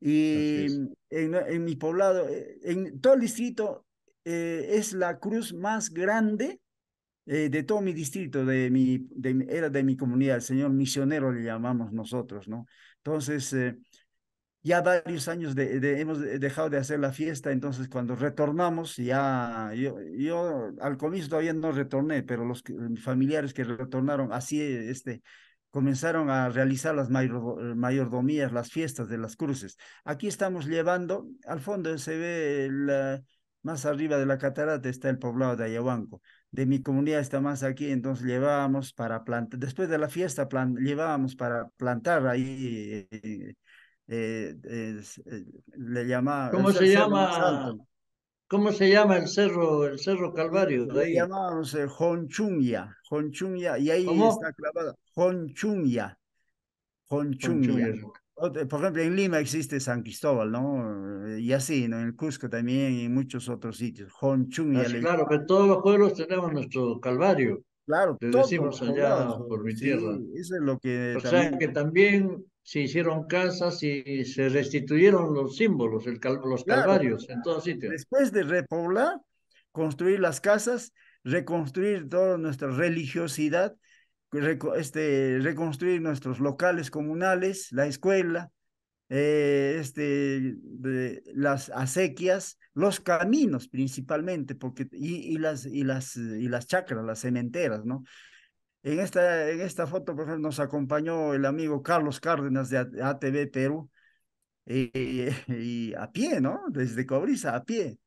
y en, mi poblado, eh, en todo el distrito, eh, es la cruz más grande eh, de todo mi distrito, de mi, de, era de mi comunidad, el señor misionero le llamamos nosotros, ¿no? Entonces, ya varios años de, hemos dejado de hacer la fiesta, entonces cuando retornamos, ya yo, yo al comienzo todavía no retorné, pero los familiares que retornaron, así este, comenzaron a realizar las eh, mayordomías, las fiestas de las cruces. Aquí estamos llevando, al fondo se ve más arriba de la catarata está el poblado de Ayahuanco. De mi comunidad está más aquí, entonces llevábamos para plantar, después de la fiesta llevábamos para plantar ahí, eh, eh, le llamaba... ¿Cómo se llama? ¿Cómo se llama el cerro, el cerro Calvario? Lo llamamos el Honchungia, y ahí está clavada Honchungia. Eh, por ejemplo, en Lima existe San Cristóbal, ¿no? Eh, y así, ¿no? En Cusco también y muchos otros sitios. Honchungia. claro, que todos los pueblos tenemos nuestro Calvario. Claro, Lo decimos allá por mi tierra. Eso es lo que. O sea que también se hicieron casas y se restituyeron los símbolos, los calvarios en todo sitio. Después de repoblar, construir las casas, reconstruir toda nuestra religiosidad, este, reconstruir nuestros locales comunales, la escuela, eh, este, las acequias, los caminos principalmente, porque y, y, las y las y las chacras, las cementeras, ¿no? En esta, en esta foto, por ejemplo, nos acompañó el amigo Carlos Cárdenas de ATV Perú, eh, eh, y, a pie, ¿no? Desde Cobriza, a pie.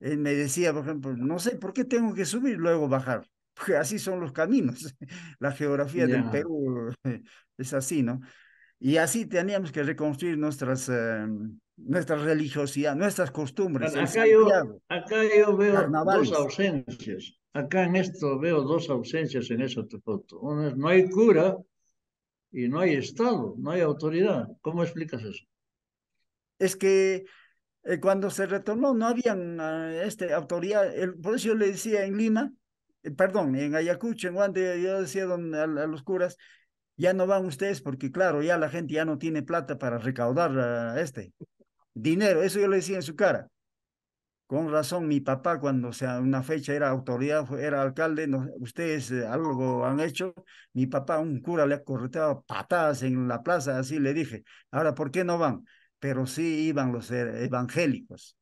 Él me decía, por ejemplo, no sé por qué tengo que subir y luego bajar, porque así son los caminos. La geografía del Perú eh, es así, ¿no? Y así teníamos que reconstruir nuestras, nuestras em, nuestra religiosidad, nuestras costumbres. Acá, yo, acá yo veo dos ausencias. Acá en esto veo dos ausencias en esa foto. Una es no hay cura y no hay Estado, no hay autoridad. ¿Cómo explicas eso? Es que eh, cuando se retornó no habían eh, este, autoridad. por eso yo le decía en Lima, eh, perdón, en Ayacucho, en Guante, yo decía a, los curas, ya no van ustedes porque claro, ya la gente ya no tiene plata para recaudar este dinero. Eso yo le decía en su cara. Con razón, mi papá cuando sea, una fecha era autoridad, era alcalde, ustedes eh, algo han hecho, mi papá, un cura, le ha correteado patadas en la plaza, así le dije, ahora, ¿por qué no van? Pero sí iban los e, evangélicos.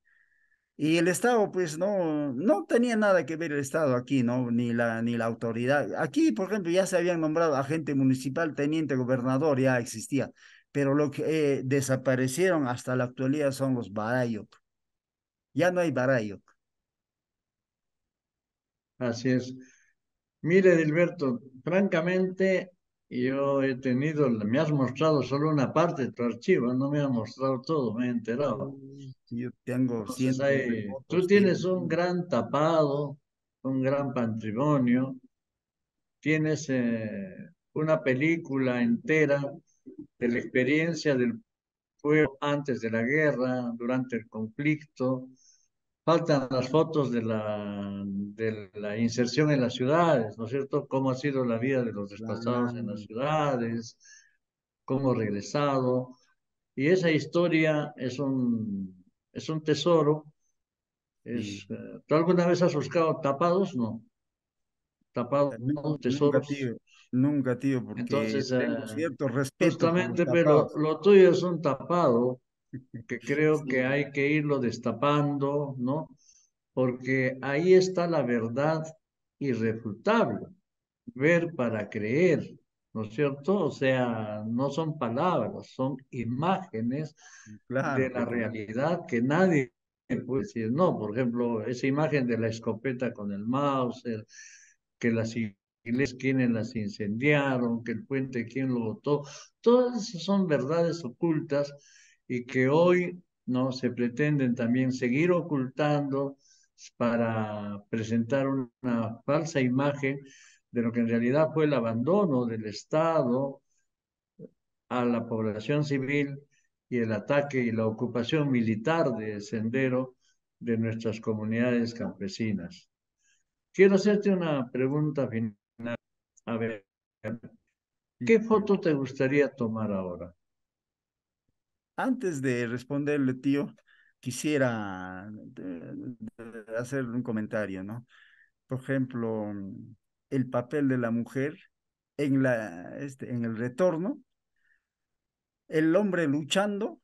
Y el Estado, pues, no, no tenía nada que ver el Estado aquí, ¿no? Ni la, ni la autoridad. Aquí, por ejemplo, ya se habían nombrado agente municipal, teniente gobernador, ya existía. Pero lo que eh, desaparecieron hasta la actualidad son los Barayot ya no hay Barayok. Así es. Mire, Dilberto, francamente, yo he tenido, me has mostrado solo una parte de tu archivo, no me has mostrado todo, me he enterado. Yo tengo Tú tienes un gran tapado, un gran patrimonio, tienes eh, una película entera de la experiencia del pueblo antes de la guerra, durante el conflicto, faltan las fotos de la, de la inserción en las ciudades, ¿no es cierto? Cómo ha sido la vida de los desplazados en las ciudades, cómo regresado. Y esa historia es un, es un tesoro. Eh, ¿Tú alguna vez has buscado tapados? No. Tapados, no, tesoros. Nunca, tío. Nunca, tío porque Entonces, tengo eh, cierto respeto. pero lo tuyo es un tapado que creo que hay que irlo destapando, ¿no? Porque ahí está la verdad irrefutable. Ver para creer, ¿no es cierto? O sea, no son palabras, son imágenes mm, de la realidad que nadie puede decir, no, por ejemplo, esa imagen de la escopeta con el Mauser, que las iglesias quienes las incendiaron, que el puente quien lo botó, todas esas son verdades ocultas y que hoy no se pretenden también seguir ocultando para presentar una falsa imagen de lo que en realidad fue el abandono del Estado a la población civil y el ataque y la ocupación militar de sendero de nuestras comunidades campesinas. Quiero hacerte una pregunta final. A ver, ¿qué foto te gustaría tomar ahora? Antes de responderle, tío, quisiera eh, eh, hacer un comentario, ¿no? Por ejemplo, mm, el papel de la mujer en, la, este, en el retorno, el hombre luchando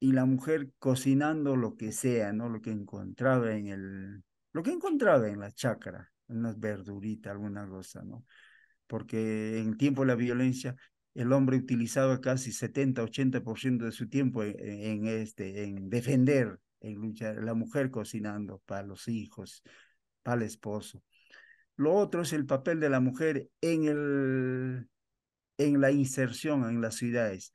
y la mujer cocinando lo que sea, ¿no? Lo que encontraba en el, lo que encontraba en la chacra, unas verduritas, alguna cosa, ¿no? Porque en tiempo de la violencia el hombre utilizaba casi 70-80% de su tiempo en, este, en defender, en luchar, la mujer cocinando para los hijos, para el esposo. Lo otro es el papel de la mujer en, el, en la inserción en las ciudades.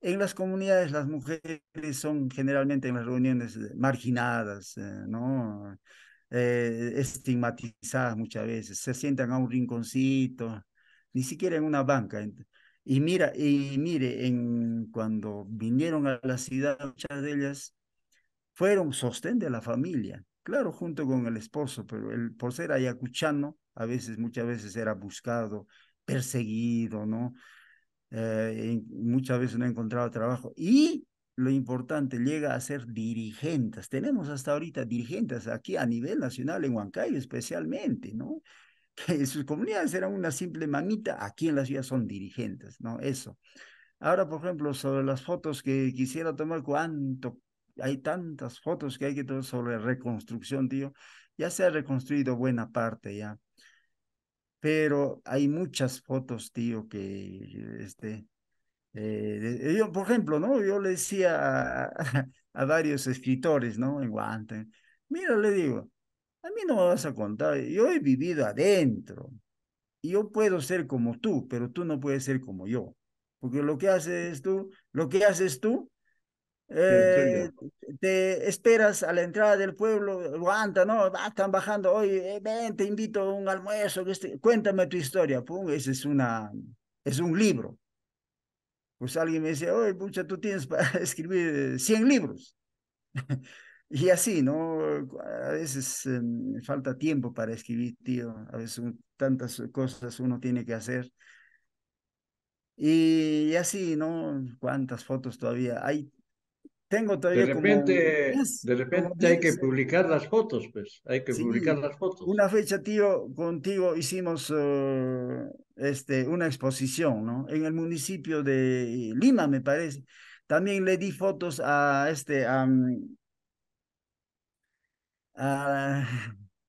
En las comunidades las mujeres son generalmente en las reuniones marginadas, eh, ¿no? Eh, estigmatizadas muchas veces, se sientan a un rinconcito, ni siquiera en una banca. Y mira, y mire, en, cuando vinieron a la ciudad, muchas de ellas fueron sostén de la familia, claro, junto con el esposo, pero por ser ayacuchano, a veces, muchas veces era buscado, perseguido, ¿no? Eh, muchas veces no encontraba trabajo. Y lo importante, llega a ser dirigentes. Tenemos hasta ahorita dirigentes aquí a nivel nacional, en Huancayo especialmente, ¿no? que sus comunidades eran una simple mamita, aquí en la ciudad son dirigentes, ¿no? Eso. Ahora, por ejemplo, sobre las fotos que quisiera tomar, cuánto, hay tantas fotos que hay que tomar sobre reconstrucción, tío. Ya se ha reconstruido buena parte ya. Pero hay muchas fotos, tío, que este, eh, eh, yo, por ejemplo, ¿no? Yo le decía a, varios escritores, ¿no? En Guante, mira, le digo, a mí no me vas a contar, yo he vivido adentro. Y yo puedo ser como tú, pero tú no puedes ser como yo. Porque lo que haces tú, lo que haces tú, eh, te esperas a la entrada del pueblo, aguanta, ¿no? Ah, están bajando, oye, eh, ven, te invito a un almuerzo, este, cuéntame tu historia. ese es, una, es un libro. Pues alguien me dice, oye, pucha, tú tienes para escribir 100 eh, libros. Y así, ¿no? A veces em, falta tiempo para escribir, tío. A veces tantas cosas uno tiene que hacer. Y, así, ¿no? ¿Cuántas fotos todavía hay? Tengo todavía de repente, de repente hay que publicar las fotos, pues. Hay que publicar las fotos. Una fecha, tío, contigo hicimos eh, este, una exposición, ¿no? En el municipio de Lima, me parece. También le di fotos a este... Ah,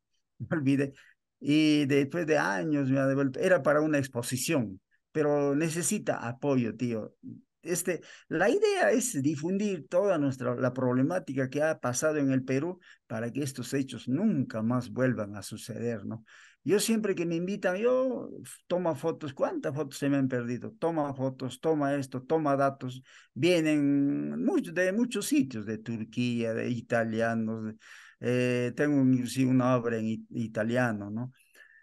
me olvidé. Y después de años me ha devuelto. Era para una exposición, pero necesita apoyo, tío. Este, la idea es difundir toda nuestra la problemática que ha pasado en el Perú para que estos hechos nunca más vuelvan a suceder, ¿no? Yo siempre que me invitan, yo toma fotos, ¿cuántas fotos se me han perdido? Toma fotos, toma esto, toma datos. Vienen muchos de muchos sitios, de Turquía, de italianos, eh, tengo sí una obra en italiano, ¿no?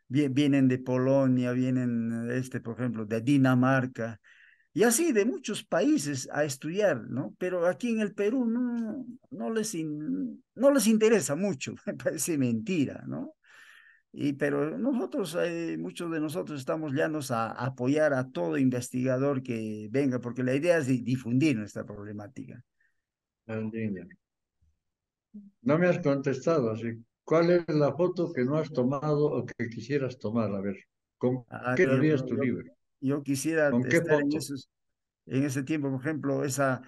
Vienen de Polonia, vienen, este, por ejemplo, de Dinamarca, y así de muchos países a estudiar, ¿no? Pero aquí en el Perú no, no, les, no les interesa mucho, me parece mentira, ¿no? Y, pero nosotros, eh, muchos de nosotros estamos llanos a apoyar a todo investigador que venga, porque la idea es difundir nuestra problemática. Ah, no me has contestado, así. ¿Cuál es la foto que no has tomado o que quisieras tomar? A ver, ¿con ah, ah, qué harías tu libro? Yo quisiera estar en, ese tiempo, por ejemplo, esa,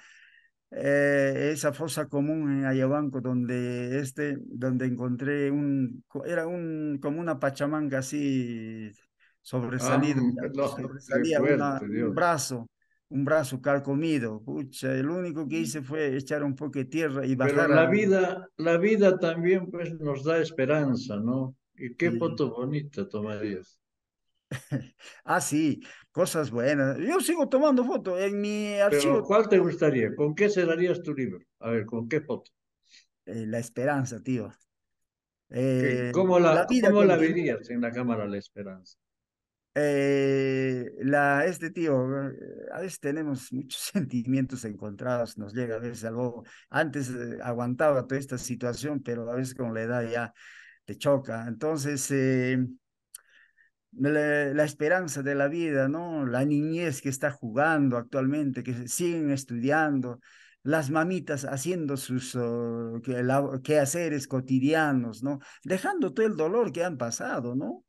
eh, esa fosa común en Ayabanco, donde, este, donde encontré un, era un, como una pachamanga así ah, sobresalida, sobresalía un brazo un brazo calcomido. Pucha, el único que mm. hice fue echar un poco de tierra y bajar. la vida, la vida también pues nos da esperanza, ¿no? Y qué foto bonita tomarías. ah, sí, cosas buenas. Yo sigo tomando fotos en mi archivo. ¿Cuál te gustaría? ¿Con qué cerrarías tu libro? A ver, ¿con qué foto? Eh, la esperanza, tío. la, eh, ¿cómo la verías en la cámara la esperanza? Eh, la, este tío, eh, a veces tenemos muchos sentimientos encontrados, nos llega a veces algo, antes eh, aguantaba toda esta situación, pero a veces con la edad ya te choca. Entonces, la, esperanza de la vida, ¿no? La niñez que está jugando actualmente, que siguen estudiando, las mamitas haciendo sus oh, quehaceres cotidianos, ¿no? Dejando todo el dolor que han pasado, ¿no?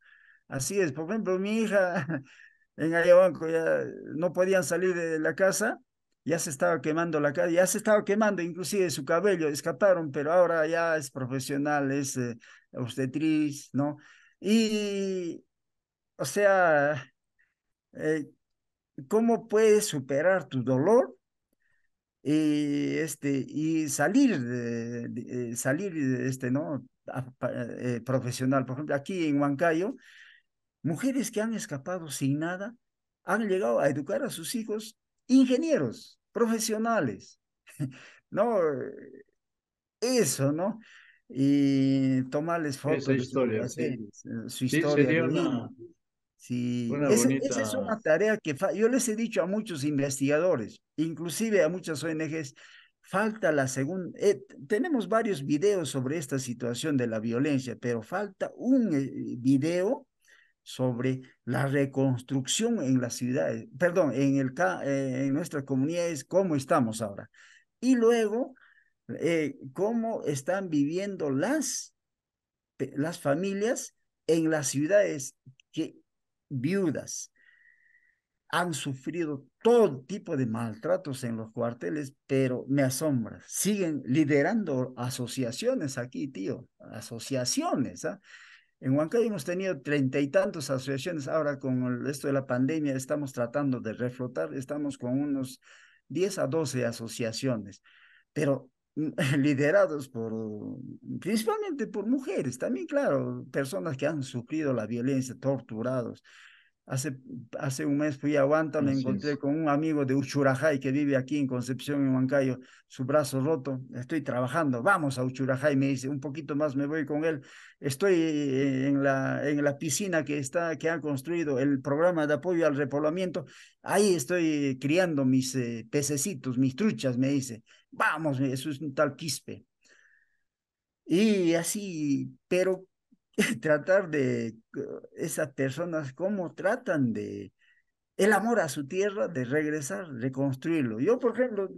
Así es, por ejemplo, mi hija en Ayabanco ya no podían salir de la casa, ya se estaba quemando la casa, ya se estaba quemando inclusive su cabello, escaparon, pero ahora ya es profesional, es eh, obstetriz, ¿no? Y, o sea, eh, ¿cómo puedes superar tu dolor? Y, este, y salir, de, eh, salir de este, ¿no? profesional. Por ejemplo, aquí en Huancayo, mujeres que han escapado sin nada, han llegado a educar a sus hijos ingenieros, profesionales. No, eso, ¿no? Y tomarles fotos. Esa historia, sí. Eh, su historia. Sí, esa, es una tarea que yo les he dicho a muchos investigadores, inclusive a muchas ONGs, falta la segunda, eh, tenemos varios videos sobre esta situación de la violencia, pero falta un eh, video sobre la reconstrucción en las ciudades, perdón, en, el, eh, en nuestras comunidades, cómo estamos ahora. Y luego, eh, cómo están viviendo las, las familias en las ciudades que viudas han sufrido todo tipo de maltratos en los cuarteles, pero me asombra, siguen liderando asociaciones aquí, tío, asociaciones, ¿ah? En Huancayo hemos tenido treinta y tantos asociaciones, ahora con esto de la pandemia estamos tratando de reflotar, estamos con unos 10 a 12 asociaciones, pero liderados por, principalmente por mujeres, también claro, personas que han sufrido la violencia, torturados, Hace, hace un mes fui a Aguanta, me encontré con un amigo de Uchurajay que vive aquí en Concepción, en Huancayo, su brazo roto, estoy trabajando, vamos a Uchurajay, me dice, un poquito más me voy con él, estoy eh, en la, en la piscina que, está, que han construido el programa de apoyo al repoblamiento, ahí estoy criando mis eh, pececitos, mis truchas, me dice, vamos, eso es un tal quispe. Y así, pero tratar de eh, esas personas, cómo tratan de el amor a su tierra, de regresar, reconstruirlo. Yo, por ejemplo,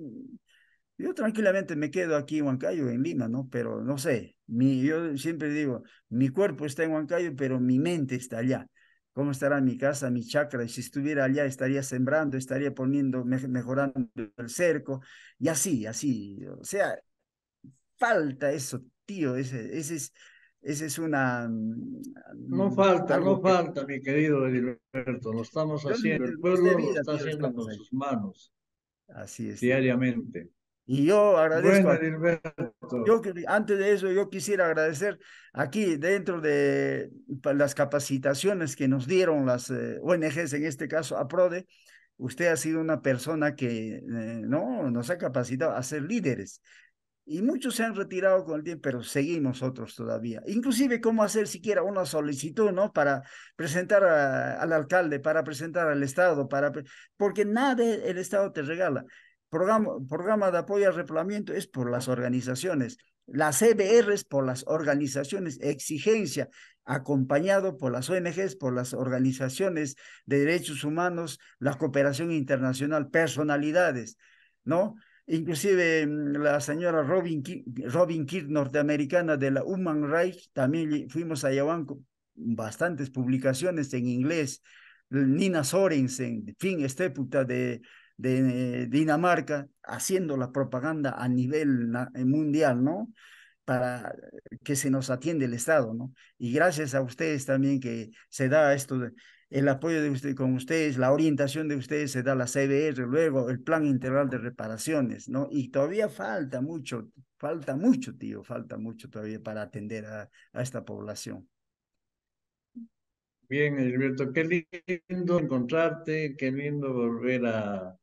yo tranquilamente me quedo aquí en Huancayo, en Lima, ¿no? Pero no sé, mi, yo siempre digo, mi cuerpo está en Huancayo, pero mi mente está allá. ¿Cómo estará mi casa, mi chakra? Y si estuviera allá, estaría sembrando, estaría poniendo, mejorando el cerco, y así, así. O sea, falta eso, tío, ese, ese es esa es una... Mm, no mm, falta, no falta, mi querido Edilberto, lo estamos haciendo, el pueblo lo está haciendo con sus manos. Así es. Diariamente. Y yo agradezco. antes de eso, yo quisiera agradecer aquí, dentro de las capacitaciones que nos dieron las eh, ONGs, en este caso a PRODE, usted ha sido una persona que eh, no nos ha capacitado a ser líderes y muchos se han retirado con el tiempo, pero seguimos otros todavía. Inclusive, ¿cómo hacer siquiera una solicitud, ¿no? Para presentar al alcalde, para presentar al Estado, para porque nada e, el Estado te regala. Programa, de apoyo al replamiento es por las organizaciones. Las CBRs es por las organizaciones, exigencia, acompañado por las ONGs, por las organizaciones de derechos humanos, la cooperación internacional, personalidades, ¿no? Inclusive mm, la señora Robin, Robin Kirk, norteamericana de la Human Rights, también fuimos a Yaván bastantes publicaciones en inglés. Nina Sorensen, fin estéputa de, de Dinamarca, haciendo la propaganda a nivel eh, mundial, ¿no? para que se nos atiende el Estado, ¿no? Y gracias a ustedes también que se da esto, de el apoyo de usted, con ustedes, la orientación de ustedes se da la CBR, luego el plan integral de reparaciones, ¿no? Y todavía falta mucho, falta mucho, tío, falta mucho todavía para atender a, esta población. Bien, Gilberto, qué lindo encontrarte, qué lindo volver a,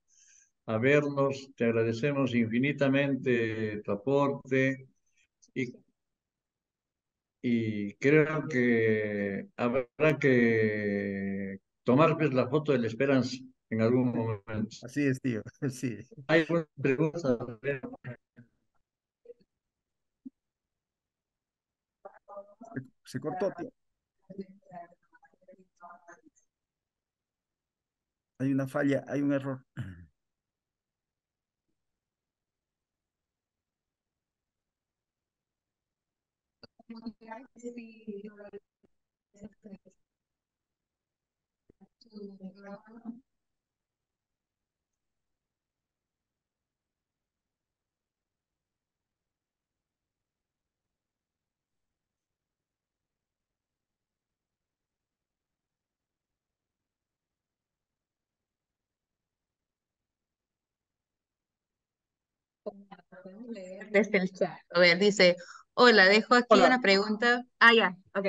a vernos, te agradecemos infinitamente tu aporte y y creo que habrá que tomar pues, la foto de la esperanza en algún momento. Así es, tío. Sí. Hay pregunta. Se cortó, Hay una falla, hay un error. Desde el chat. A ver, dice, Hola, oh, dejo aquí una pregunta. Ah, ya, ok.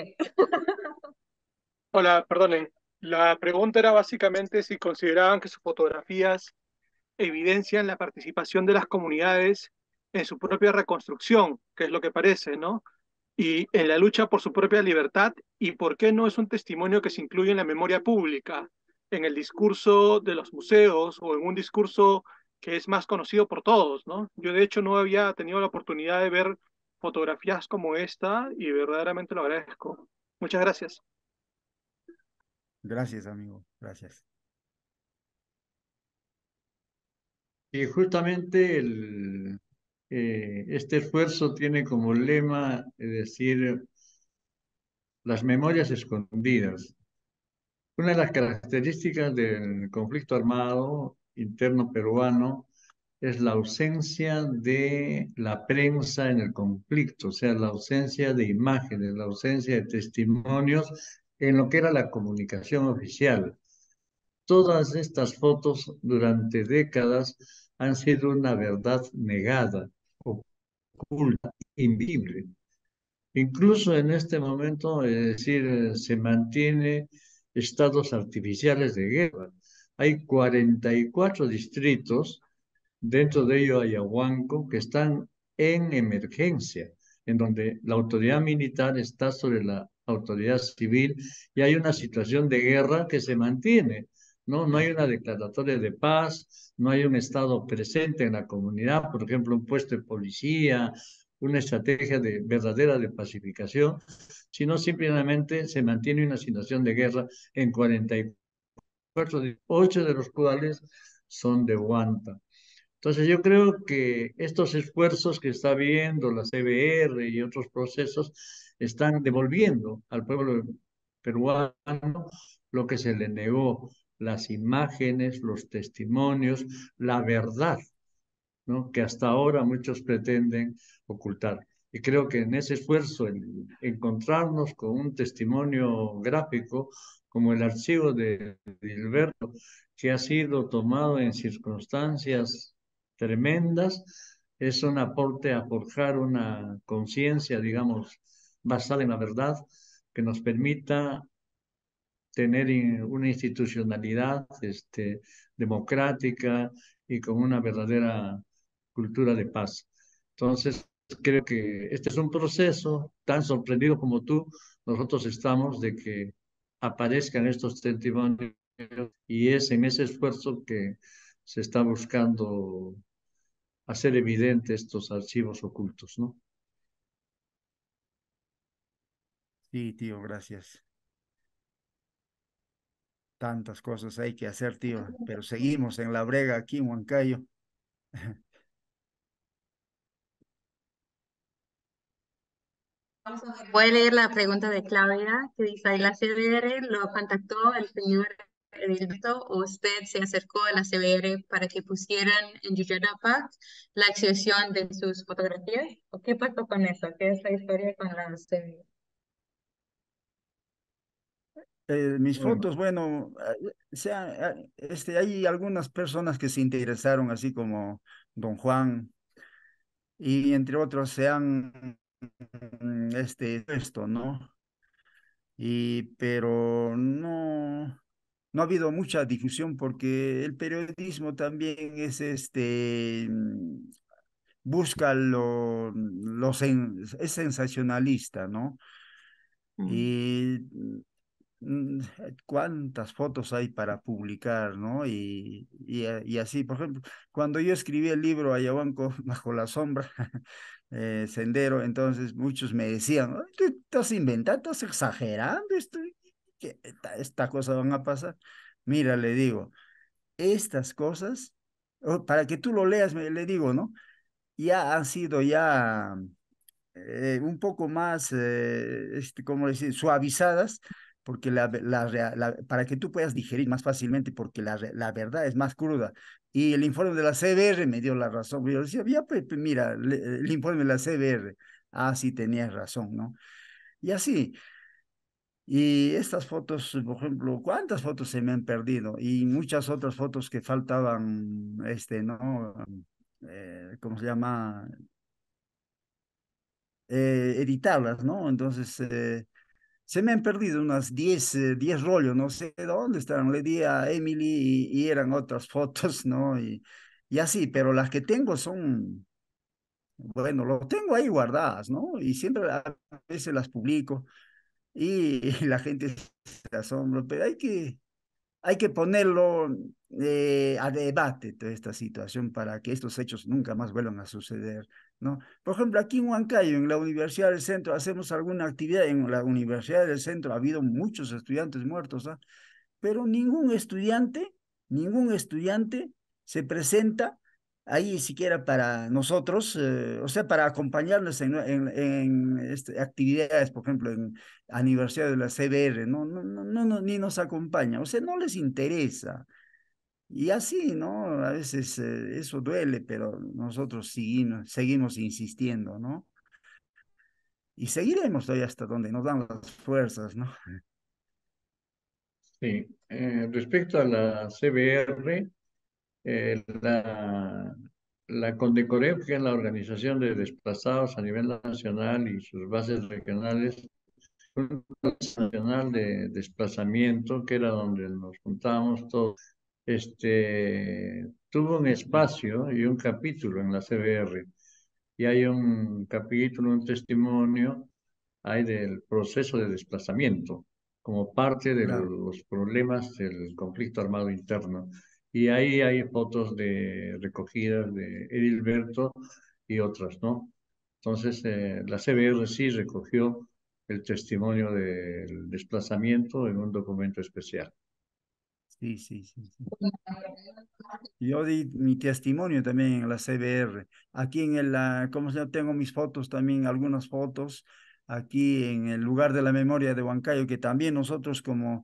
Hola, perdonen. La pregunta era básicamente si consideraban que sus fotografías evidencian la participación de las comunidades en su propia reconstrucción, que es lo que parece, ¿no? Y en la lucha por su propia libertad, y por qué no es un testimonio que se incluye en la memoria pública, en el discurso de los museos o en un discurso que es más conocido por todos, ¿no? Yo de hecho no había tenido la oportunidad de ver fotografías como esta y verdaderamente lo agradezco. Muchas gracias. Gracias, amigo. Gracias. Y justamente el, eh, este esfuerzo tiene como lema, es decir, las memorias escondidas. Una de las características del conflicto armado interno peruano es la ausencia de la prensa en el conflicto, o sea, la ausencia de imágenes, la ausencia de testimonios en lo que era la comunicación oficial. Todas estas fotos durante décadas han sido una verdad negada, oculta, invisible. Incluso en este momento, es decir, se mantiene estados artificiales de guerra. Hay 44 distritos dentro de ello hay Ayahuanco, que están en emergencia, en donde la autoridad militar está sobre la autoridad civil y hay una situación de guerra que se mantiene. No, no hay una declaratoria de paz, no hay un Estado presente en la comunidad, por ejemplo, un puesto de policía, una estrategia de, verdadera de pacificación, sino simplemente se mantiene una situación de guerra en 44, 8 de los cuales son de Guanta. Entonces yo creo que estos esfuerzos que está viendo la CBR y otros procesos están devolviendo al pueblo peruano lo que se le negó, las imágenes, los testimonios, la verdad, ¿no? que hasta ahora muchos pretenden ocultar. Y creo que en ese esfuerzo, en encontrarnos con un testimonio gráfico, como el archivo de Gilberto, que ha sido tomado en circunstancias tremendas, es un aporte a forjar una conciencia, digamos, basada en la verdad, que nos permita tener una institucionalidad este, democrática y con una verdadera cultura de paz. Entonces, creo que este es un proceso tan sorprendido como tú, nosotros estamos de que aparezcan estos testimonios y es en ese esfuerzo que se está buscando hacer evidente estos archivos ocultos, ¿no? Sí, tío, gracias. Tantas cosas hay que hacer, tío, pero seguimos en la brega aquí en Huancayo. Voy a leer la pregunta de Claudia, que dice, la CBR lo contactó el señor ¿O usted se acercó a la CBR para que pusieran en Giuliana la exhibición de sus fotografías. ¿O ¿Qué pasó con eso? ¿Qué es la historia con la CBR? Eh, mis fotos, bueno, eh, sea, eh, este, hay algunas personas que se interesaron, así como Don Juan, y entre otros se han mm, este esto, ¿no? Y pero no no ha habido mucha difusión porque el periodismo también es este mm, busca lo, es sensacionalista, ¿no? Mm. Y mm, cuántas fotos hay para publicar, ¿no? Y, eh, y, así, por ejemplo, cuando yo escribí el libro Ayahuanco bajo la sombra, eh, Sendero, entonces muchos me decían, estás inventando, estás exagerando, estoy que esta cosa van a pasar. Mira, le digo, estas cosas, para que tú lo leas, le digo, ¿no? Ya han sido ya eh, un poco más, eh, este, ¿cómo decir?, suavizadas, porque la, para que tú puedas digerir más fácilmente, porque la, verdad es más cruda. Y el informe de la CBR me dio la razón. Yo decía, mira, el informe de la CBR, ah, sí, tenías razón, ¿no? Y así, y estas fotos, por ejemplo, ¿cuántas fotos se me han perdido? Y muchas otras fotos que faltaban, este, ¿no? Eh, ¿Cómo se llama? Eh, editarlas, ¿no? Entonces, eh, se me han perdido unas 10, diez rollos, no sé dónde estaban. Le di a Emily y, eran otras fotos, ¿no? Y, y así, pero las que tengo son, bueno, lo tengo ahí guardadas, ¿no? Y siempre a veces las publico y la gente se asombra, pero hay que, hay que ponerlo eh, a debate toda esta situación para que estos hechos nunca más vuelvan a suceder. ¿no? Por ejemplo, aquí en Huancayo, en la Universidad del Centro, hacemos alguna actividad, en la Universidad del Centro ha habido muchos estudiantes muertos, ¿ah? pero ningún estudiante, ningún estudiante se presenta ahí siquiera para nosotros, eh, o sea, para acompañarnos en, este, actividades, por ejemplo, en aniversario de la CBR, ¿no? No, no, no, ni nos acompaña, o sea, no les interesa. Y así, ¿no? A veces eh, eso duele, pero nosotros seguimos, insistiendo, ¿no? Y seguiremos ahí hasta donde nos dan las fuerzas, ¿no? Sí, eh, respecto a la CBR, eh, la, la CONDECOREP, que es la Organización de Desplazados a nivel nacional y sus bases regionales, nacional de desplazamiento, que era donde nos juntábamos todos, este, tuvo un espacio y un capítulo en la CBR. Y hay un capítulo, un testimonio, hay del proceso de desplazamiento como parte de los problemas del conflicto armado interno. Y ahí hay fotos de recogidas de Edilberto y otras, ¿no? Entonces, eh, la CBR sí recogió el testimonio del desplazamiento en un documento especial. Sí, sí, sí. Yo di mi testimonio también en la CBR. Aquí en la... como yo tengo mis fotos también, algunas fotos, aquí en el lugar de la memoria de Huancayo, que también nosotros como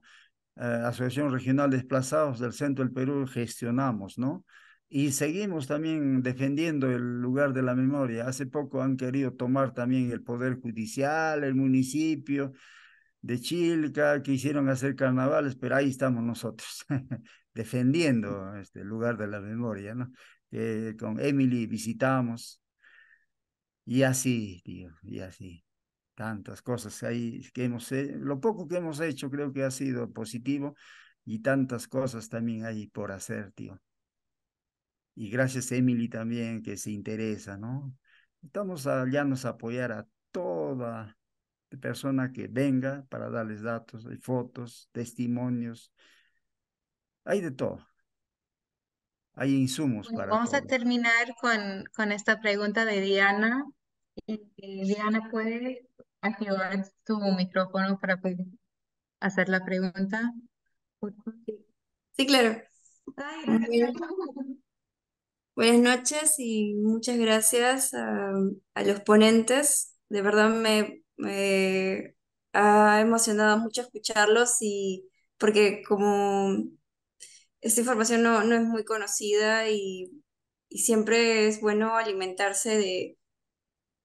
eh, Asociación Regional Desplazados del Centro del Perú, gestionamos, ¿no? Y seguimos también defendiendo el lugar de la memoria. Hace poco han querido tomar también el Poder Judicial, el municipio de Chilca, quisieron hacer carnavales, pero ahí estamos nosotros, defendiendo este lugar de la memoria, ¿no? con Emily visitamos, y así, tío, y así tantas cosas hay que hemos Lo poco que hemos hecho creo que ha sido positivo y tantas cosas también hay por hacer, tío. Y gracias Emily también que se interesa, ¿no? Estamos ya nos apoyar a toda persona que venga para darles datos, eh, fotos, testimonios, hay de todo. Hay insumos para. Vamos a terminar con, con esta pregunta de Diana eh, Diana puede activar tu micrófono para poder hacer la pregunta. Sí, claro. Buenas noches y muchas gracias a, los ponentes. De verdad me, ha emocionado mucho escucharlos y porque como esta información no, no es muy conocida y siempre es bueno alimentarse de,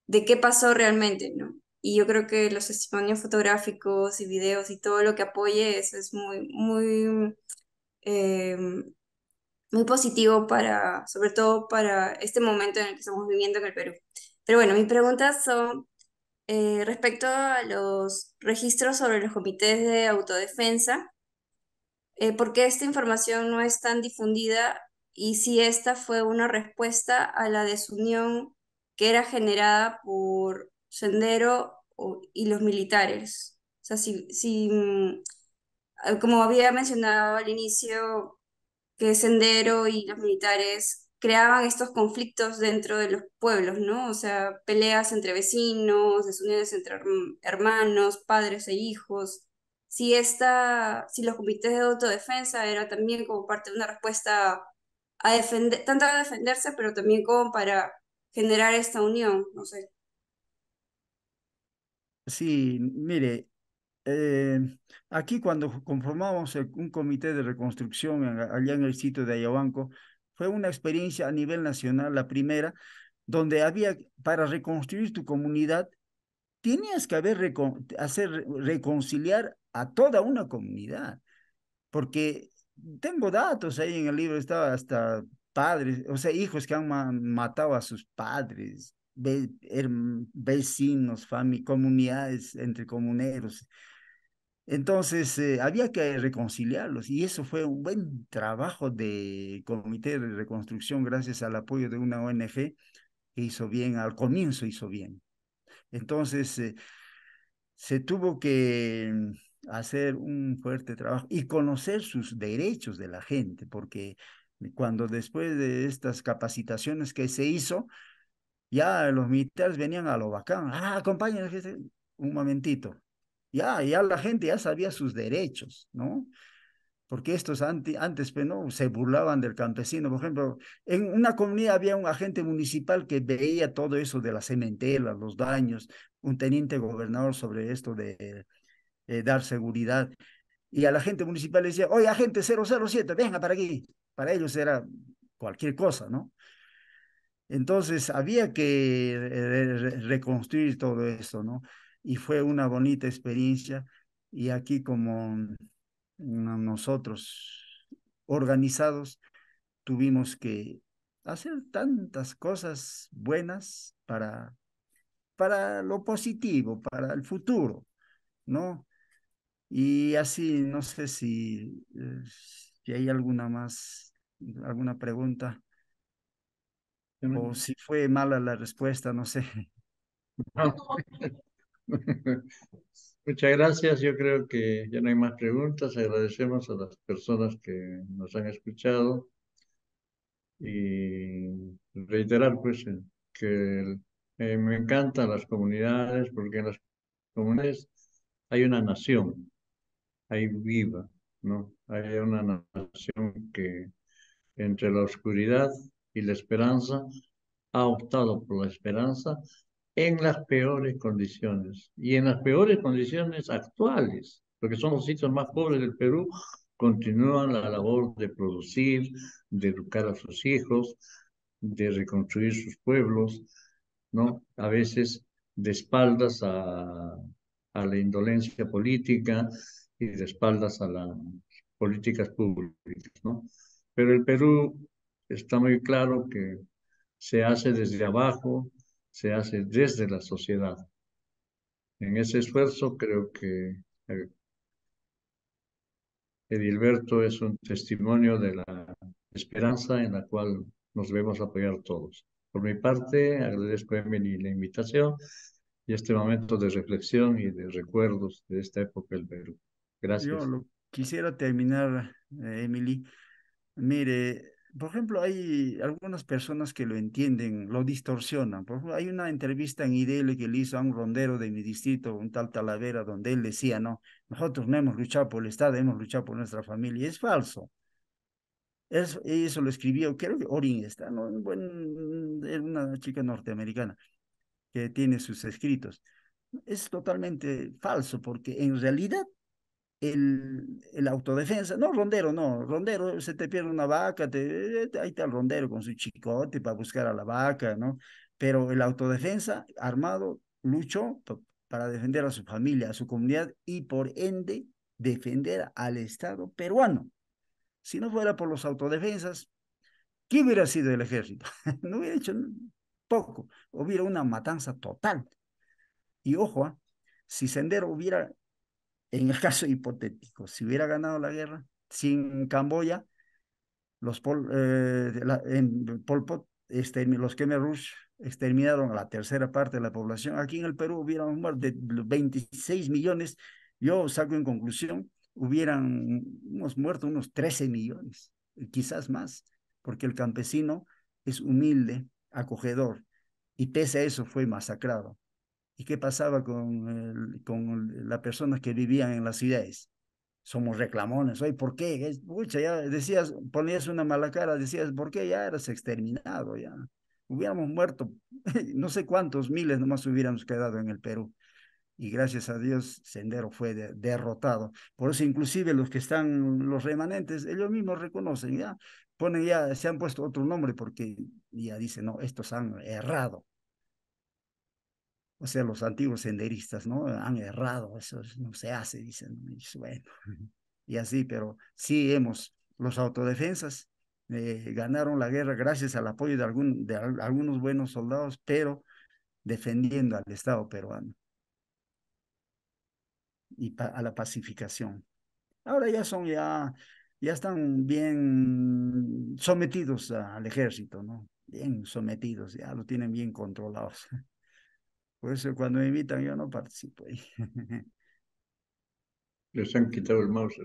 de qué pasó realmente, ¿no? Y yo creo que los testimonios fotográficos y videos y todo lo que apoye eso es muy, muy, eh, muy positivo para, sobre todo para este momento en el que estamos viviendo en el Perú. Pero bueno, mis preguntas son eh, respecto a los registros sobre los comités de autodefensa, eh, ¿por qué esta información no es tan difundida y si esta fue una respuesta a la desunión que era generada por Sendero y los militares. O sea, si, mm, ah, como había mencionado al inicio, que Sendero y los militares creaban estos conflictos dentro de los pueblos, ¿no? O sea, peleas entre vecinos, desuniones entre hermanos, padres e hijos. Si, esta, si los comités de autodefensa era también como parte de una respuesta a defender, tanto a defenderse, pero también como para generar esta unión, no sé. Sí, mire, eh, aquí cuando conformamos un comité de reconstrucción allá en el sitio de Ayabanco fue una experiencia a nivel nacional, la primera, donde había, para reconstruir tu comunidad, tenías que haber hacer reconciliar a toda una comunidad, porque tengo datos ahí en el libro, estaba hasta padres, o sea, hijos que han matado a sus padres, vecinos, comunidades entre comuneros. Entonces, eh, había que reconciliarlos y eso fue un buen trabajo de Comité de Reconstrucción gracias al apoyo de una ONG que hizo bien, al comienzo hizo bien. Entonces, eh, se tuvo que mm, hacer un fuerte trabajo y conocer sus derechos de la gente, porque cuando después de estas capacitaciones que se hizo, ya los militares venían a lo bacán, ah, acompáñen un momentito. Ya, ya la gente ya sabía sus derechos, ¿no? Porque estos antes pues, ¿no? se burlaban del campesino. Por ejemplo, en una comunidad había un agente municipal que veía todo eso de la cementela los daños, un teniente gobernador sobre esto de, de eh, dar seguridad. Y a la gente municipal le decía, oye, agente 007, venga para aquí para ellos era cualquier cosa, ¿no? Entonces había que reconstruir todo eso, ¿no? Y fue una bonita experiencia. Y aquí como mm, nosotros organizados tuvimos que hacer tantas cosas buenas para, para lo positivo, para el futuro, ¿no? Y así, no sé si eh, hay alguna más alguna pregunta. O si fue mala la respuesta, no sé. Muchas gracias. Yo creo que ya no hay más preguntas. Agradecemos a las personas que nos han escuchado y reiterar pues que eh, me encantan las comunidades porque en las comunidades hay una nación, hay viva, ¿no? Hay una nación que entre la oscuridad y la esperanza, ha optado por la esperanza en las peores condiciones y en las peores condiciones actuales, porque son los sitios más pobres del Perú, continúan la labor de producir, de educar a sus hijos, de reconstruir sus pueblos, ¿no? A veces de espaldas a, a la indolencia política y de espaldas a las políticas públicas, ¿no? Pero el Perú está muy claro que se hace desde abajo, se hace desde la sociedad. En ese esfuerzo creo que eh, Edilberto es un testimonio de la esperanza en la cual nos vemos apoyar todos. Por mi parte, agradezco a Emily la invitación y este momento de reflexión y de recuerdos de esta época del Perú. Gracias. Yo quisiera terminar, eh, Emily, Mire, por ejemplo, hay algunas personas que lo entienden, lo distorsionan. Por hay una entrevista en IDL que le hizo a un rondero de mi distrito, un tal Talavera, donde él decía, no, nosotros no hemos luchado por el Estado, hemos luchado por nuestra familia. es falso. Eso, eso lo escribió, creo que Orin está, ¿no? una chica norteamericana que tiene sus escritos. Es totalmente falso porque en realidad el, autodefensa, no rondero, no, rondero, se te pierde una vaca, eh, te, ahí está el rondero con su chicote para buscar a la vaca, ¿no? Pero el autodefensa armado luchó para defender a su familia, a su comunidad y por ende defender al Estado peruano. Si no fuera por los autodefensas, ¿qué hubiera sido el ejército? no hubiera hecho poco, hubiera una matanza total. Y ojo, ¿ah? si Sendero hubiera en el caso hipotético, si hubiera ganado la guerra sin Camboya, los Pol, eh, en Pol Pot, los Khmer Rouge exterminaron a la tercera parte de la población. Aquí en el Perú hubieran muerto 26 millones. Yo saco en conclusión, hubieran muerto unos 13 millones, quizás más, porque el campesino es humilde, acogedor, y pese a eso fue masacrado. ¿Y qué pasaba con, con las personas que vivían en las ciudades? Somos reclamones, hoy ¿por qué? decías, ponías una mala cara, decías, ¿por qué? Ya eras exterminado, ya. Hubiéramos muerto, no sé cuántos miles nomás hubiéramos quedado en el Perú y gracias a Dios Sendero fue derrotado. Por eso inclusive los que están, los remanentes, ellos mismos reconocen, ya ponen ya, se han puesto otro nombre porque ya dicen, no, estos han errado o sea, los antiguos senderistas, ¿no? Han errado, eso no se hace, dicen, y bueno, y así, pero sí hemos, los autodefensas eh, ganaron la guerra gracias al apoyo de, algún, de algunos buenos soldados, pero defendiendo al Estado peruano y a la pacificación. Ahora ya son, ya, ya están bien sometidos al ejército, ¿no? Bien sometidos, ya lo tienen bien controlados. Por eso cuando me invitan yo no participo ahí. Les han quitado el mouse,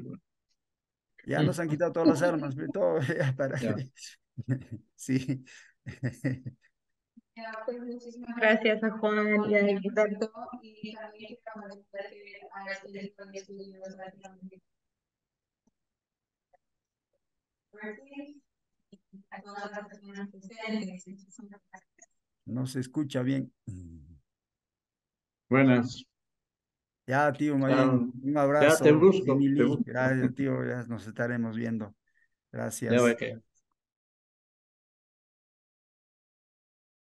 Ya nos han quitado todas las armas, todo, ya para Sí. Ya, pues muchísimas gracias a Juan y a Alberto y también este a todas las personas presentes. no se escucha bien. Buenas. Ya, tío, un abrazo. Ya te busco. Gracias, tío, ya nos estaremos viendo. Gracias.